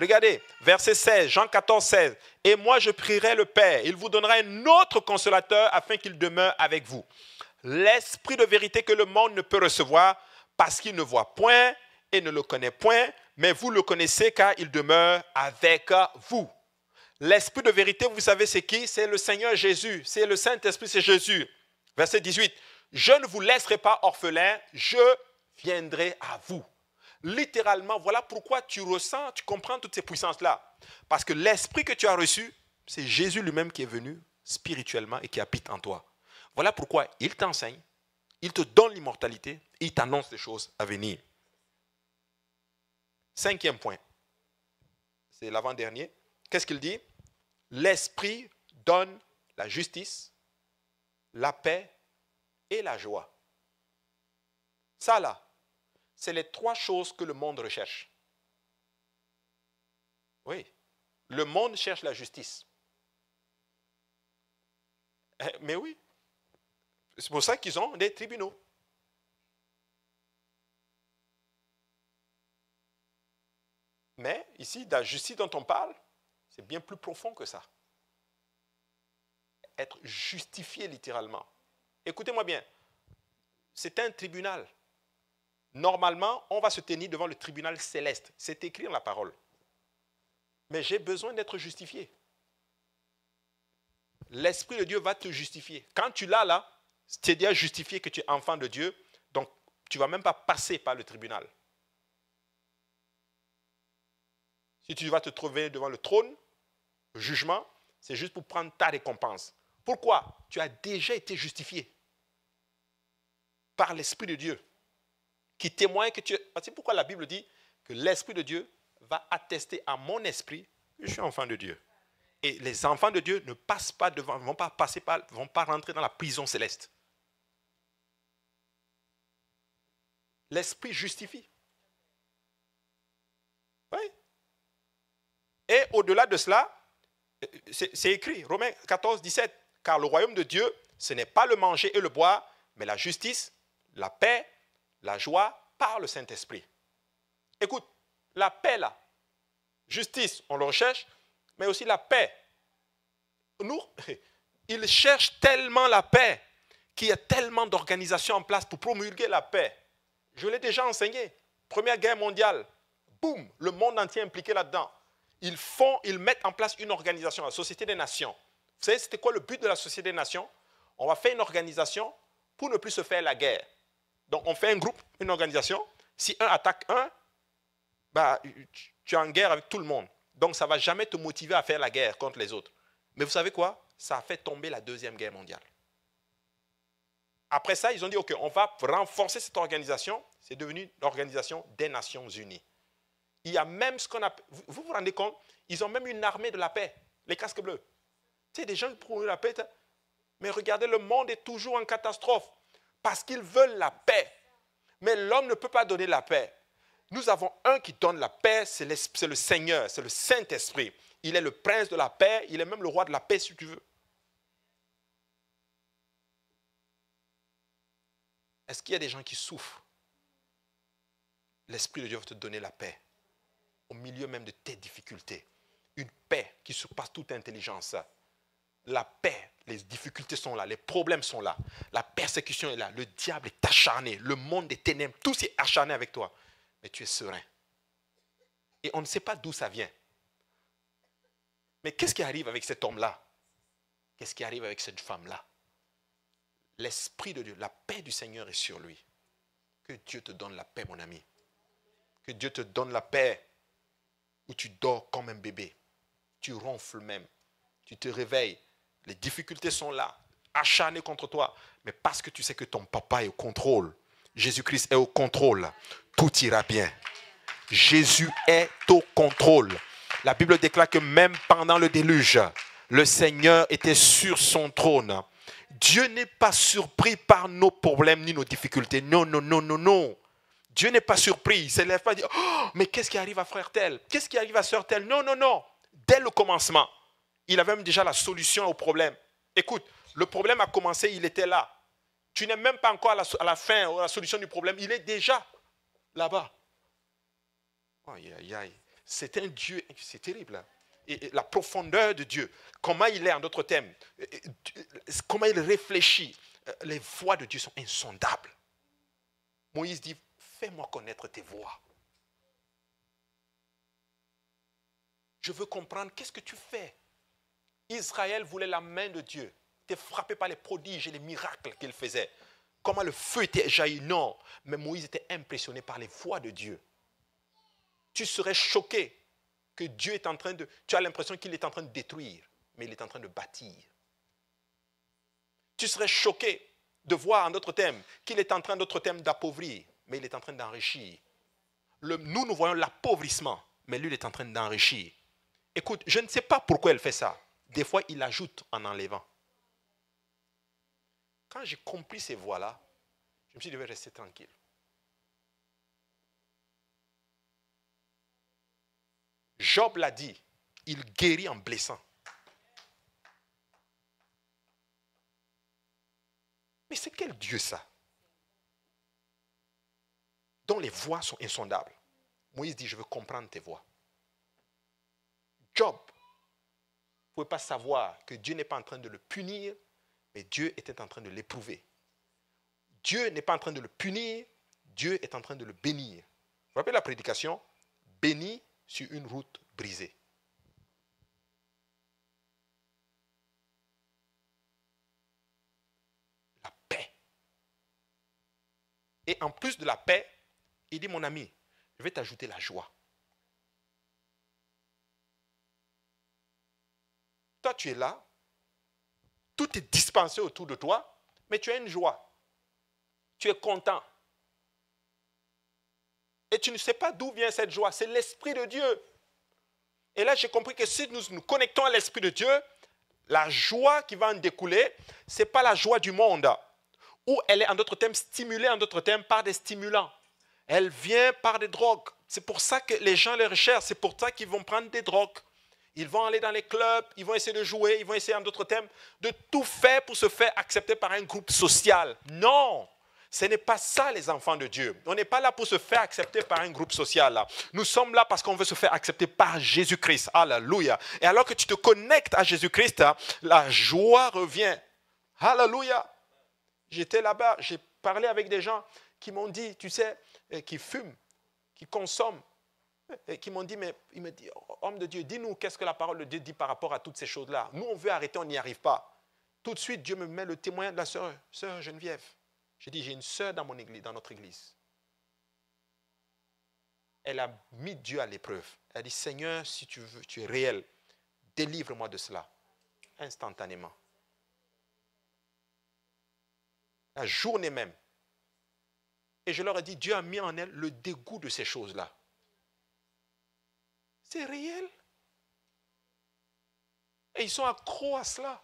[SPEAKER 1] Regardez, verset 16, Jean 14, 16. Et moi, je prierai le Père. Il vous donnera un autre consolateur afin qu'il demeure avec vous. L'esprit de vérité que le monde ne peut recevoir parce qu'il ne voit point et ne le connaît point, mais vous le connaissez car il demeure avec vous. L'esprit de vérité, vous savez, c'est qui C'est le Seigneur Jésus. C'est le Saint-Esprit, c'est Jésus. Verset 18. Je ne vous laisserai pas orphelin, je viendrai à vous littéralement, voilà pourquoi tu ressens, tu comprends toutes ces puissances-là. Parce que l'esprit que tu as reçu, c'est Jésus lui-même qui est venu spirituellement et qui habite en toi. Voilà pourquoi il t'enseigne, il te donne l'immortalité, il t'annonce des choses à venir. Cinquième point, c'est l'avant-dernier. Qu'est-ce qu'il dit L'esprit donne la justice, la paix et la joie. Ça là, c'est les trois choses que le monde recherche. Oui, le monde cherche la justice. Eh, mais oui, c'est pour ça qu'ils ont des tribunaux. Mais ici, la justice dont on parle, c'est bien plus profond que ça. Être justifié littéralement. Écoutez-moi bien, c'est un tribunal. Normalement, on va se tenir devant le tribunal céleste. C'est écrit dans la parole. Mais j'ai besoin d'être justifié. L'Esprit de Dieu va te justifier. Quand tu l'as là, cest déjà justifié que tu es enfant de Dieu. Donc, tu ne vas même pas passer par le tribunal. Si tu vas te trouver devant le trône, le jugement, c'est juste pour prendre ta récompense. Pourquoi Tu as déjà été justifié par l'Esprit de Dieu qui témoigne que tu es. C'est pourquoi la Bible dit que l'Esprit de Dieu va attester à mon esprit que je suis enfant de Dieu. Et les enfants de Dieu ne passent pas devant, vont pas passer par, vont pas rentrer dans la prison céleste. L'esprit justifie. Oui. Et au-delà de cela, euh, c'est écrit, Romains 14, 17, car le royaume de Dieu, ce n'est pas le manger et le boire, mais la justice, la paix la joie par le Saint-Esprit. Écoute, la paix là, justice, on le recherche, mais aussi la paix. Nous, ils cherchent tellement la paix qu'il y a tellement d'organisations en place pour promulguer la paix. Je l'ai déjà enseigné. Première guerre mondiale, boum, le monde entier impliqué là-dedans. Ils font, ils mettent en place une organisation, la Société des Nations. Vous savez, c'était quoi le but de la Société des Nations On va faire une organisation pour ne plus se faire la guerre. Donc on fait un groupe, une organisation. Si un attaque un, bah, tu es en guerre avec tout le monde. Donc ça ne va jamais te motiver à faire la guerre contre les autres. Mais vous savez quoi Ça a fait tomber la Deuxième Guerre mondiale. Après ça, ils ont dit, OK, on va renforcer cette organisation. C'est devenu l'Organisation des Nations Unies. Il y a même ce qu'on a. Vous vous rendez compte Ils ont même une armée de la paix, les casques bleus. Tu sais, des gens qui prouvent la paix. Mais regardez, le monde est toujours en catastrophe parce qu'ils veulent la paix. Mais l'homme ne peut pas donner la paix. Nous avons un qui donne la paix, c'est le Seigneur, c'est le Saint-Esprit. Il est le prince de la paix, il est même le roi de la paix si tu veux. Est-ce qu'il y a des gens qui souffrent L'Esprit de Dieu va te donner la paix au milieu même de tes difficultés. Une paix qui surpasse toute intelligence la paix, les difficultés sont là, les problèmes sont là, la persécution est là, le diable est acharné, le monde est ténèbre, tout s'est acharné avec toi. Mais tu es serein. Et on ne sait pas d'où ça vient. Mais qu'est-ce qui arrive avec cet homme-là Qu'est-ce qui arrive avec cette femme-là L'Esprit de Dieu, la paix du Seigneur est sur lui. Que Dieu te donne la paix, mon ami. Que Dieu te donne la paix où tu dors comme un bébé. Tu ronfles même. Tu te réveilles les difficultés sont là, acharnées contre toi. Mais parce que tu sais que ton papa est au contrôle, Jésus-Christ est au contrôle, tout ira bien. Jésus est au contrôle. La Bible déclare que même pendant le déluge, le Seigneur était sur son trône. Dieu n'est pas surpris par nos problèmes ni nos difficultés. Non, non, non, non, non. Dieu n'est pas surpris. Il ne s'élève pas dit Mais qu'est-ce qui arrive à frère tel Qu'est-ce qui arrive à sœur tel Non, non, non. Dès le commencement, il avait même déjà la solution au problème. Écoute, le problème a commencé, il était là. Tu n'es même pas encore à la, fin à la solution du problème, il est déjà là-bas. Aïe, aïe, aïe. C'est un Dieu, c'est terrible. Hein. Et, la profondeur de Dieu, comment il est en d'autres termes, comment il réfléchit. Euh, les voix de Dieu sont insondables. Moïse dit, fais-moi connaître tes voies. Je veux comprendre qu'est-ce que tu fais. Israël voulait la main de Dieu. Il était frappé par les prodiges et les miracles qu'il faisait. Comment le feu était jailli, non. Mais Moïse était impressionné par les voix de Dieu. Tu serais choqué que Dieu est en train de... Tu as l'impression qu'il est en train de détruire, mais il est en train de bâtir. Tu serais choqué de voir, un autre thème, qu'il est en train, d'autres thème d'appauvrir, mais il est en train d'enrichir. nous, nous voyons l'appauvrissement, mais lui, il est en train d'enrichir. Écoute, je ne sais pas pourquoi elle fait ça des fois, il ajoute en enlevant. Quand j'ai compris ces voix là je me suis dit, je vais rester tranquille. Job l'a dit, il guérit en blessant. Mais c'est quel Dieu ça Dont les voix sont insondables. Moïse dit, je veux comprendre tes voix. Job ne pouvez pas savoir que Dieu n'est pas en train de le punir, mais Dieu était en train de l'éprouver. Dieu n'est pas en train de le punir, Dieu est en train de le bénir. Vous vous rappelez la prédication Béni sur une route brisée. La paix. Et en plus de la paix, il dit, mon ami, je vais t'ajouter la joie. Toi, tu es là, tout est dispensé autour de toi, mais tu as une joie. Tu es content. Et tu ne sais pas d'où vient cette joie. C'est l'Esprit de Dieu. Et là, j'ai compris que si nous nous connectons à l'Esprit de Dieu, la joie qui va en découler, ce n'est pas la joie du monde, où elle est, en d'autres termes, stimulée, en d'autres termes, par des stimulants. Elle vient par des drogues. C'est pour ça que les gens les recherchent, c'est pour ça qu'ils vont prendre des drogues. Ils vont aller dans les clubs, ils vont essayer de jouer, ils vont essayer, en d'autres termes, de tout faire pour se faire accepter par un groupe social. Non, ce n'est pas ça, les enfants de Dieu. On n'est pas là pour se faire accepter par un groupe social. Nous sommes là parce qu'on veut se faire accepter par Jésus-Christ. Alléluia. Et alors que tu te connectes à Jésus-Christ, hein, la joie revient. Alléluia. J'étais là-bas, j'ai parlé avec des gens qui m'ont dit, tu sais, euh, qui fument, qui consomment, et qui m'ont dit, mais il me dit, homme de Dieu, dis-nous qu'est-ce que la parole de Dieu dit par rapport à toutes ces choses-là. Nous, on veut arrêter, on n'y arrive pas. Tout de suite, Dieu me met le témoin de la sœur, Geneviève. J'ai dit, j'ai une sœur dans mon église, dans notre église. Elle a mis Dieu à l'épreuve. Elle a dit, Seigneur, si tu veux, tu es réel, délivre-moi de cela. Instantanément. La journée même. Et je leur ai dit, Dieu a mis en elle le dégoût de ces choses-là. C'est réel. Et ils sont accros à cela.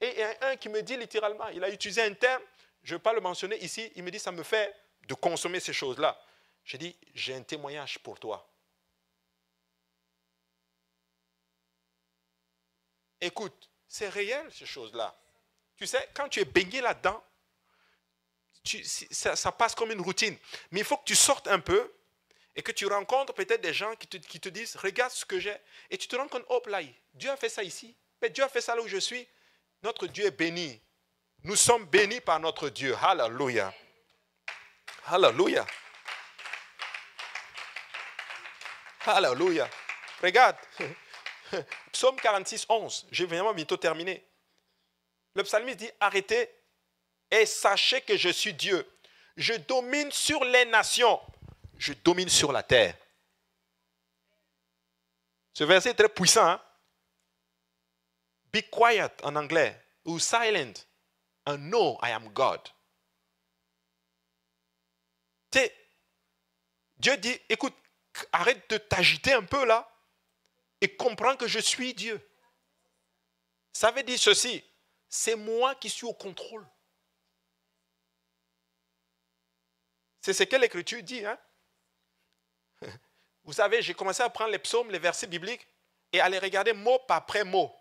[SPEAKER 1] Et il y a un qui me dit littéralement, il a utilisé un terme, je ne vais pas le mentionner ici, il me dit, ça me fait de consommer ces choses-là. J'ai dit, j'ai un témoignage pour toi. Écoute, c'est réel ces choses-là. Tu sais, quand tu es baigné là-dedans, ça passe comme une routine. Mais il faut que tu sortes un peu et que tu rencontres peut-être des gens qui te, disent, regarde ce que j'ai, et tu te rends compte, hop là, Dieu a fait ça ici, mais Dieu a fait ça là où je suis, notre Dieu est béni. Nous sommes bénis par notre Dieu. Hallelujah. Hallelujah. Hallelujah. Regarde. Psaume 46, 11. vais vraiment bientôt terminer Le psalmiste dit, arrêtez et sachez que je suis Dieu. Je domine sur les nations je domine sur la terre. Ce verset est très puissant. Hein. Be quiet en anglais ou silent and know I am God. Dieu dit, écoute, arrête de t'agiter un peu là et comprends que je suis Dieu. Ça veut dire ceci, c'est moi qui suis au contrôle. C'est ce que l'Écriture dit. Hein? Vous savez, j'ai commencé à prendre les psaumes, les versets bibliques, et à les regarder mot par après mot.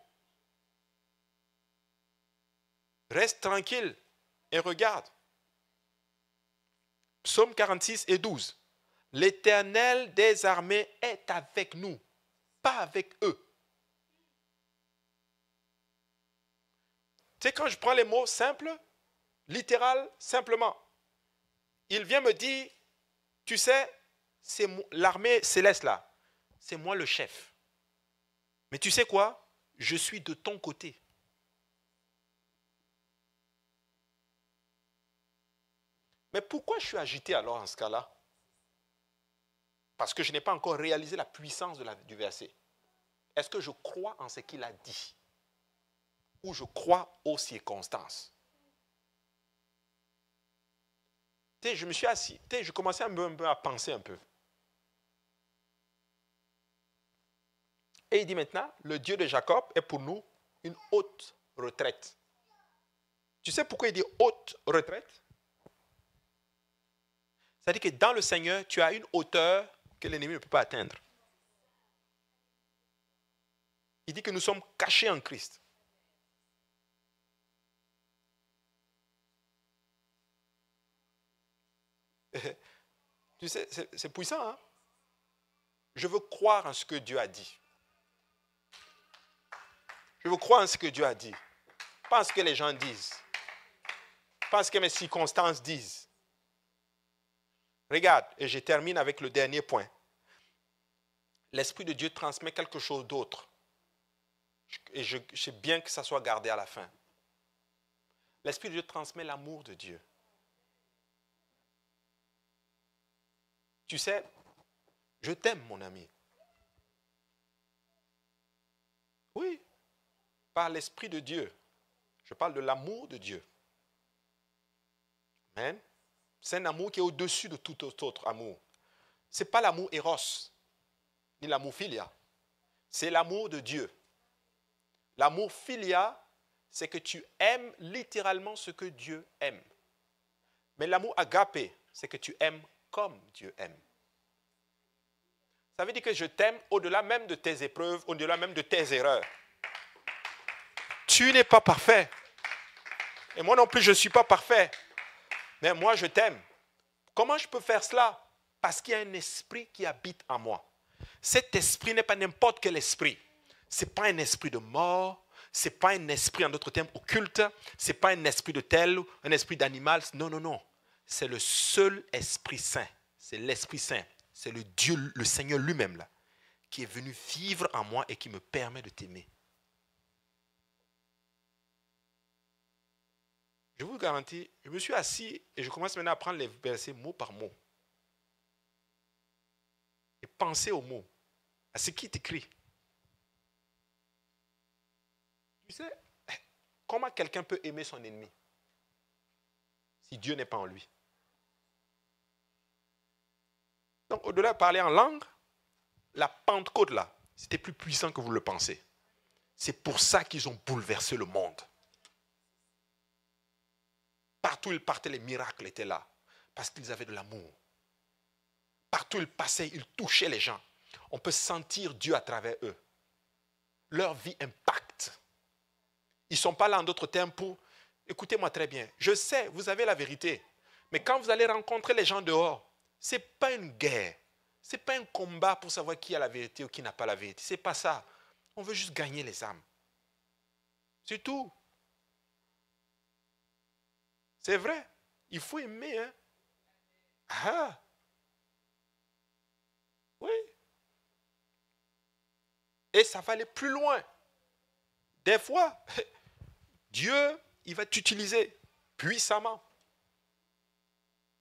[SPEAKER 1] Reste tranquille et regarde. Psaume 46 et 12. L'Éternel des armées est avec nous, pas avec eux. Tu sais, quand je prends les mots simples, littéral, simplement. Il vient me dire, tu sais, c'est l'armée céleste là, c'est moi le chef. Mais tu sais quoi Je suis de ton côté. Mais pourquoi je suis agité alors en ce cas-là Parce que je n'ai pas encore réalisé la puissance de la, du verset. Est-ce que je crois en ce qu'il a dit Ou je crois aux circonstances je me suis assis, je commençais un peu à penser un peu. Et il dit maintenant, le Dieu de Jacob est pour nous une haute retraite. Tu sais pourquoi il dit haute retraite C'est-à-dire que dans le Seigneur, tu as une hauteur que l'ennemi ne peut pas atteindre. Il dit que nous sommes cachés en Christ. tu sais, c'est puissant. Hein? Je veux croire en ce que Dieu a dit. Je crois en ce que Dieu a dit. Pas ce que les gens disent. Pas ce que mes circonstances disent. Regarde, et je termine avec le dernier point. L'Esprit de Dieu transmet quelque chose d'autre. Et je, je sais bien que ça soit gardé à la fin. L'Esprit de Dieu transmet l'amour de Dieu. Tu sais, je t'aime, mon ami. Oui par l'Esprit de Dieu. Je parle de l'amour de Dieu. Amen. C'est un amour qui est au-dessus de tout autre amour. Ce n'est pas l'amour Eros, ni l'amour Philia. C'est l'amour de Dieu. L'amour filia, c'est que tu aimes littéralement ce que Dieu aime. Mais l'amour agapé, c'est que tu aimes comme Dieu aime. Ça veut dire que je t'aime au-delà même de tes épreuves, au-delà même de tes erreurs. Tu n'es pas parfait. Et moi non plus, je ne suis pas parfait. Mais moi, je t'aime. Comment je peux faire cela Parce qu'il y a un esprit qui habite en moi. Cet esprit n'est pas n'importe quel esprit. Ce n'est pas un esprit de mort. Ce n'est pas un esprit, en d'autres termes, occulte. Ce n'est pas un esprit de tel, un esprit d'animal. Non, non, non. C'est le seul Esprit Saint. C'est l'Esprit Saint. C'est le Dieu, le Seigneur lui-même, là, qui est venu vivre en moi et qui me permet de t'aimer. Je vous garantis, je me suis assis et je commence maintenant à prendre les versets mot par mot. Et penser aux mots, à ce qui t'écrit. Tu sais, comment quelqu'un peut aimer son ennemi si Dieu n'est pas en lui Donc, au-delà de parler en langue, la Pentecôte, là, c'était plus puissant que vous le pensez. C'est pour ça qu'ils ont bouleversé le monde. Partout où ils partaient, les miracles étaient là. Parce qu'ils avaient de l'amour. Partout où ils passaient, ils touchaient les gens. On peut sentir Dieu à travers eux. Leur vie impacte. Ils ne sont pas là en d'autres termes pour... Écoutez-moi très bien. Je sais, vous avez la vérité. Mais quand vous allez rencontrer les gens dehors, ce n'est pas une guerre. Ce n'est pas un combat pour savoir qui a la vérité ou qui n'a pas la vérité. Ce n'est pas ça. On veut juste gagner les âmes. C'est tout. C'est vrai. Il faut aimer. Hein. Ah. Oui. Et ça va aller plus loin. Des fois, Dieu, il va t'utiliser puissamment.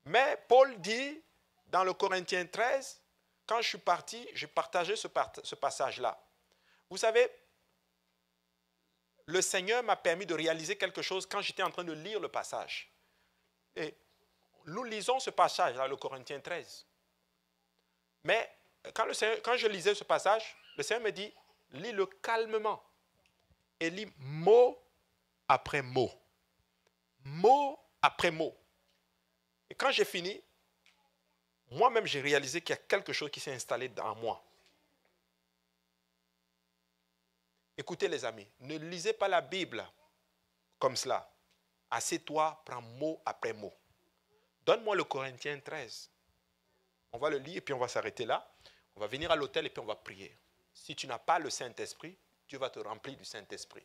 [SPEAKER 1] Mais Paul dit dans le Corinthiens 13, quand je suis parti, j'ai partagé ce passage-là. Vous savez, le Seigneur m'a permis de réaliser quelque chose quand j'étais en train de lire le passage. Et nous lisons ce passage, là, le Corinthiens 13. Mais quand je lisais ce passage, le Seigneur me dit, lis-le calmement et lis mot après mot. Mot après mot. Et quand j'ai fini, moi-même, j'ai réalisé qu'il y a quelque chose qui s'est installé dans moi. Écoutez les amis, ne lisez pas la Bible comme cela assez toi prends mot après mot. Donne-moi le Corinthiens 13. On va le lire et puis on va s'arrêter là. On va venir à l'hôtel et puis on va prier. Si tu n'as pas le Saint-Esprit, Dieu va te remplir du Saint-Esprit.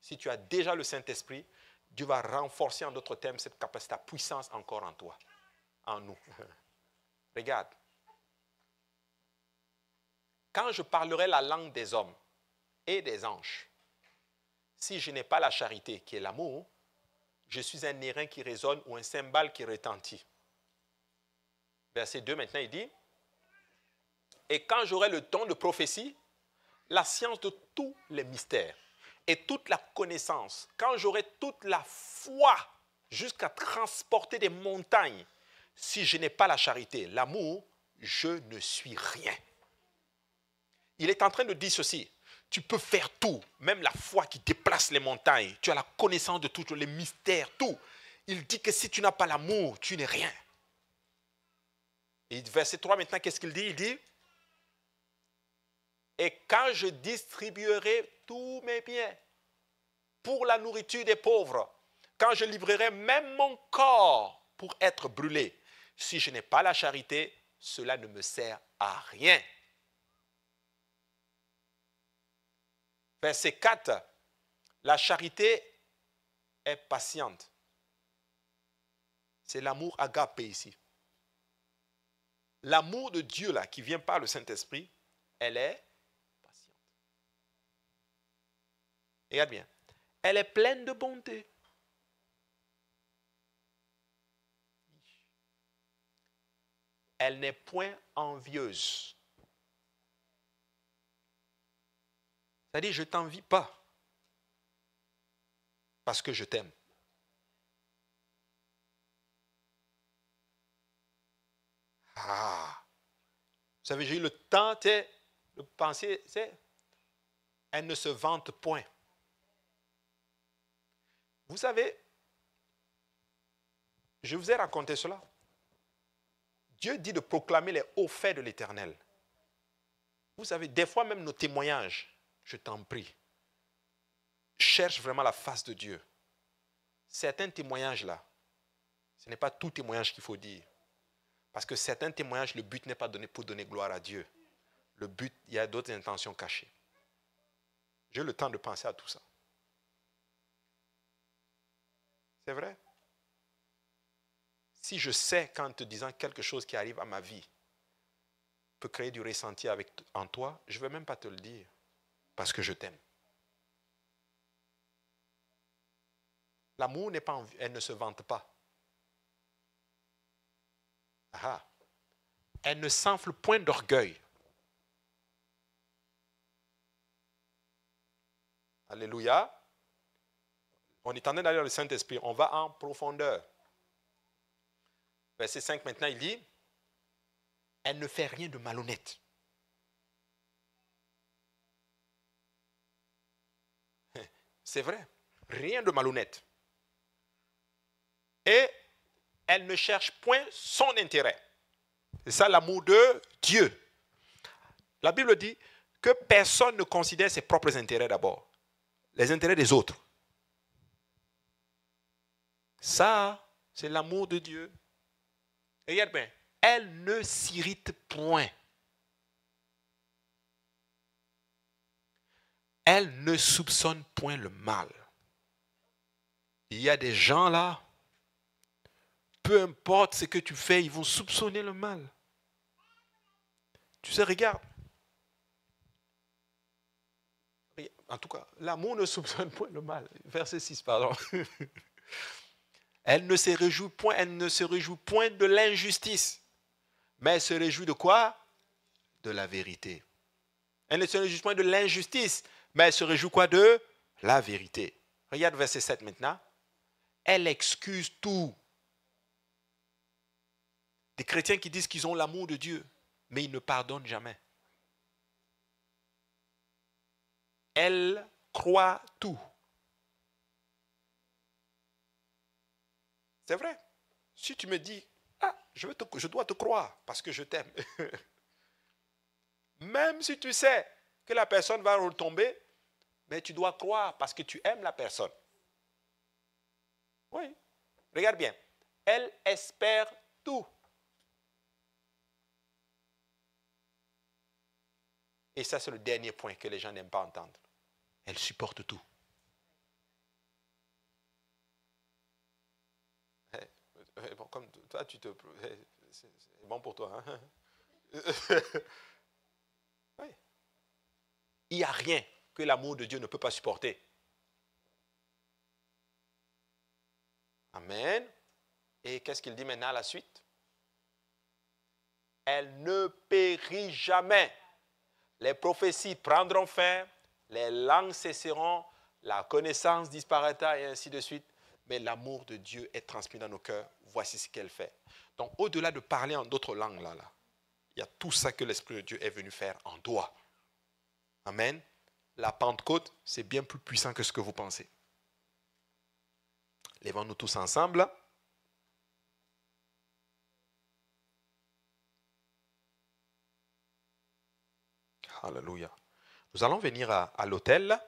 [SPEAKER 1] Si tu as déjà le Saint-Esprit, Dieu va renforcer en d'autres termes cette capacité puissance encore en toi, en nous. Regarde. Quand je parlerai la langue des hommes et des anges, si je n'ai pas la charité qui est l'amour, je suis un airain qui résonne ou un cymbale qui retentit. Verset 2, maintenant, il dit Et quand j'aurai le temps de prophétie, la science de tous les mystères et toute la connaissance, quand j'aurai toute la foi jusqu'à transporter des montagnes, si je n'ai pas la charité, l'amour, je ne suis rien. Il est en train de dire ceci tu peux faire tout, même la foi qui déplace les montagnes. Tu as la connaissance de tous les mystères, tout. Il dit que si tu n'as pas l'amour, tu n'es rien. Et verset 3, maintenant, qu'est-ce qu'il dit Il dit Et quand je distribuerai tous mes biens pour la nourriture des pauvres, quand je livrerai même mon corps pour être brûlé, si je n'ai pas la charité, cela ne me sert à rien. verset 4, la charité est patiente. C'est l'amour agapé ici. L'amour de Dieu, là, qui vient par le Saint-Esprit, elle est patiente. Regarde bien. Elle est pleine de bonté. Elle n'est point envieuse. C'est-à-dire, je ne t'envie pas parce que je t'aime. Ah Vous savez, j'ai eu le temps de penser, elle ne se vante point. Vous savez, je vous ai raconté cela. Dieu dit de proclamer les hauts faits de l'Éternel. Vous savez, des fois même nos témoignages, je t'en prie, cherche vraiment la face de Dieu. Certains témoignages-là, ce n'est pas tout témoignage qu'il faut dire. Parce que certains témoignages, le but n'est pas donné pour donner gloire à Dieu. Le but, il y a d'autres intentions cachées. J'ai le temps de penser à tout ça. C'est vrai Si je sais qu'en te disant quelque chose qui arrive à ma vie peut créer du ressenti avec, en toi, je ne veux même pas te le dire parce que je t'aime. L'amour n'est pas elle ne se vante pas. Ah ah. elle ne s'enfle point d'orgueil. Alléluia. On est en train d'aller le Saint-Esprit. On va en profondeur. Verset 5 maintenant, il dit, elle ne fait rien de malhonnête. C'est vrai. Rien de malhonnête. Et elle ne cherche point son intérêt. C'est ça l'amour de Dieu. La Bible dit que personne ne considère ses propres intérêts d'abord, les intérêts des autres. Ça, c'est l'amour de Dieu. Regarde bien, elle ne s'irrite point. elle ne soupçonne point le mal. Il y a des gens là, peu importe ce que tu fais, ils vont soupçonner le mal. Tu sais, regarde. En tout cas, l'amour ne soupçonne point le mal. Verset 6, pardon. Elle ne se réjouit point, elle ne se réjouit point de l'injustice, mais elle se réjouit de quoi De la vérité. Elle ne se réjouit point de l'injustice, mais elle se réjouit quoi de la vérité. Regarde verset 7 maintenant. Elle excuse tout. Des chrétiens qui disent qu'ils ont l'amour de Dieu, mais ils ne pardonnent jamais. Elle croit tout. C'est vrai. Si tu me dis, ah, je, je dois te croire parce que je t'aime. Même si tu sais que la personne va retomber, mais tu dois croire parce que tu aimes la personne. Oui. Regarde bien. Elle espère tout. Et ça, c'est le dernier point que les gens n'aiment pas entendre. Elle supporte tout. Eh, eh, comme toi, tu te. Eh, c'est bon pour toi. Hein. il n'y a rien que l'amour de Dieu ne peut pas supporter. Amen. Et qu'est-ce qu'il dit maintenant à la suite Elle ne périt jamais. Les prophéties prendront fin, les langues cesseront, la connaissance disparaîtra et ainsi de suite. Mais l'amour de Dieu est transmis dans nos cœurs. Voici ce qu'elle fait. Donc au-delà de parler en d'autres langues, là, là, il y a tout ça que l'Esprit de Dieu est venu faire en toi. Amen. La Pentecôte, c'est bien plus puissant que ce que vous pensez. Lèvons-nous tous ensemble. Alléluia. Nous allons venir à, l'hôtel.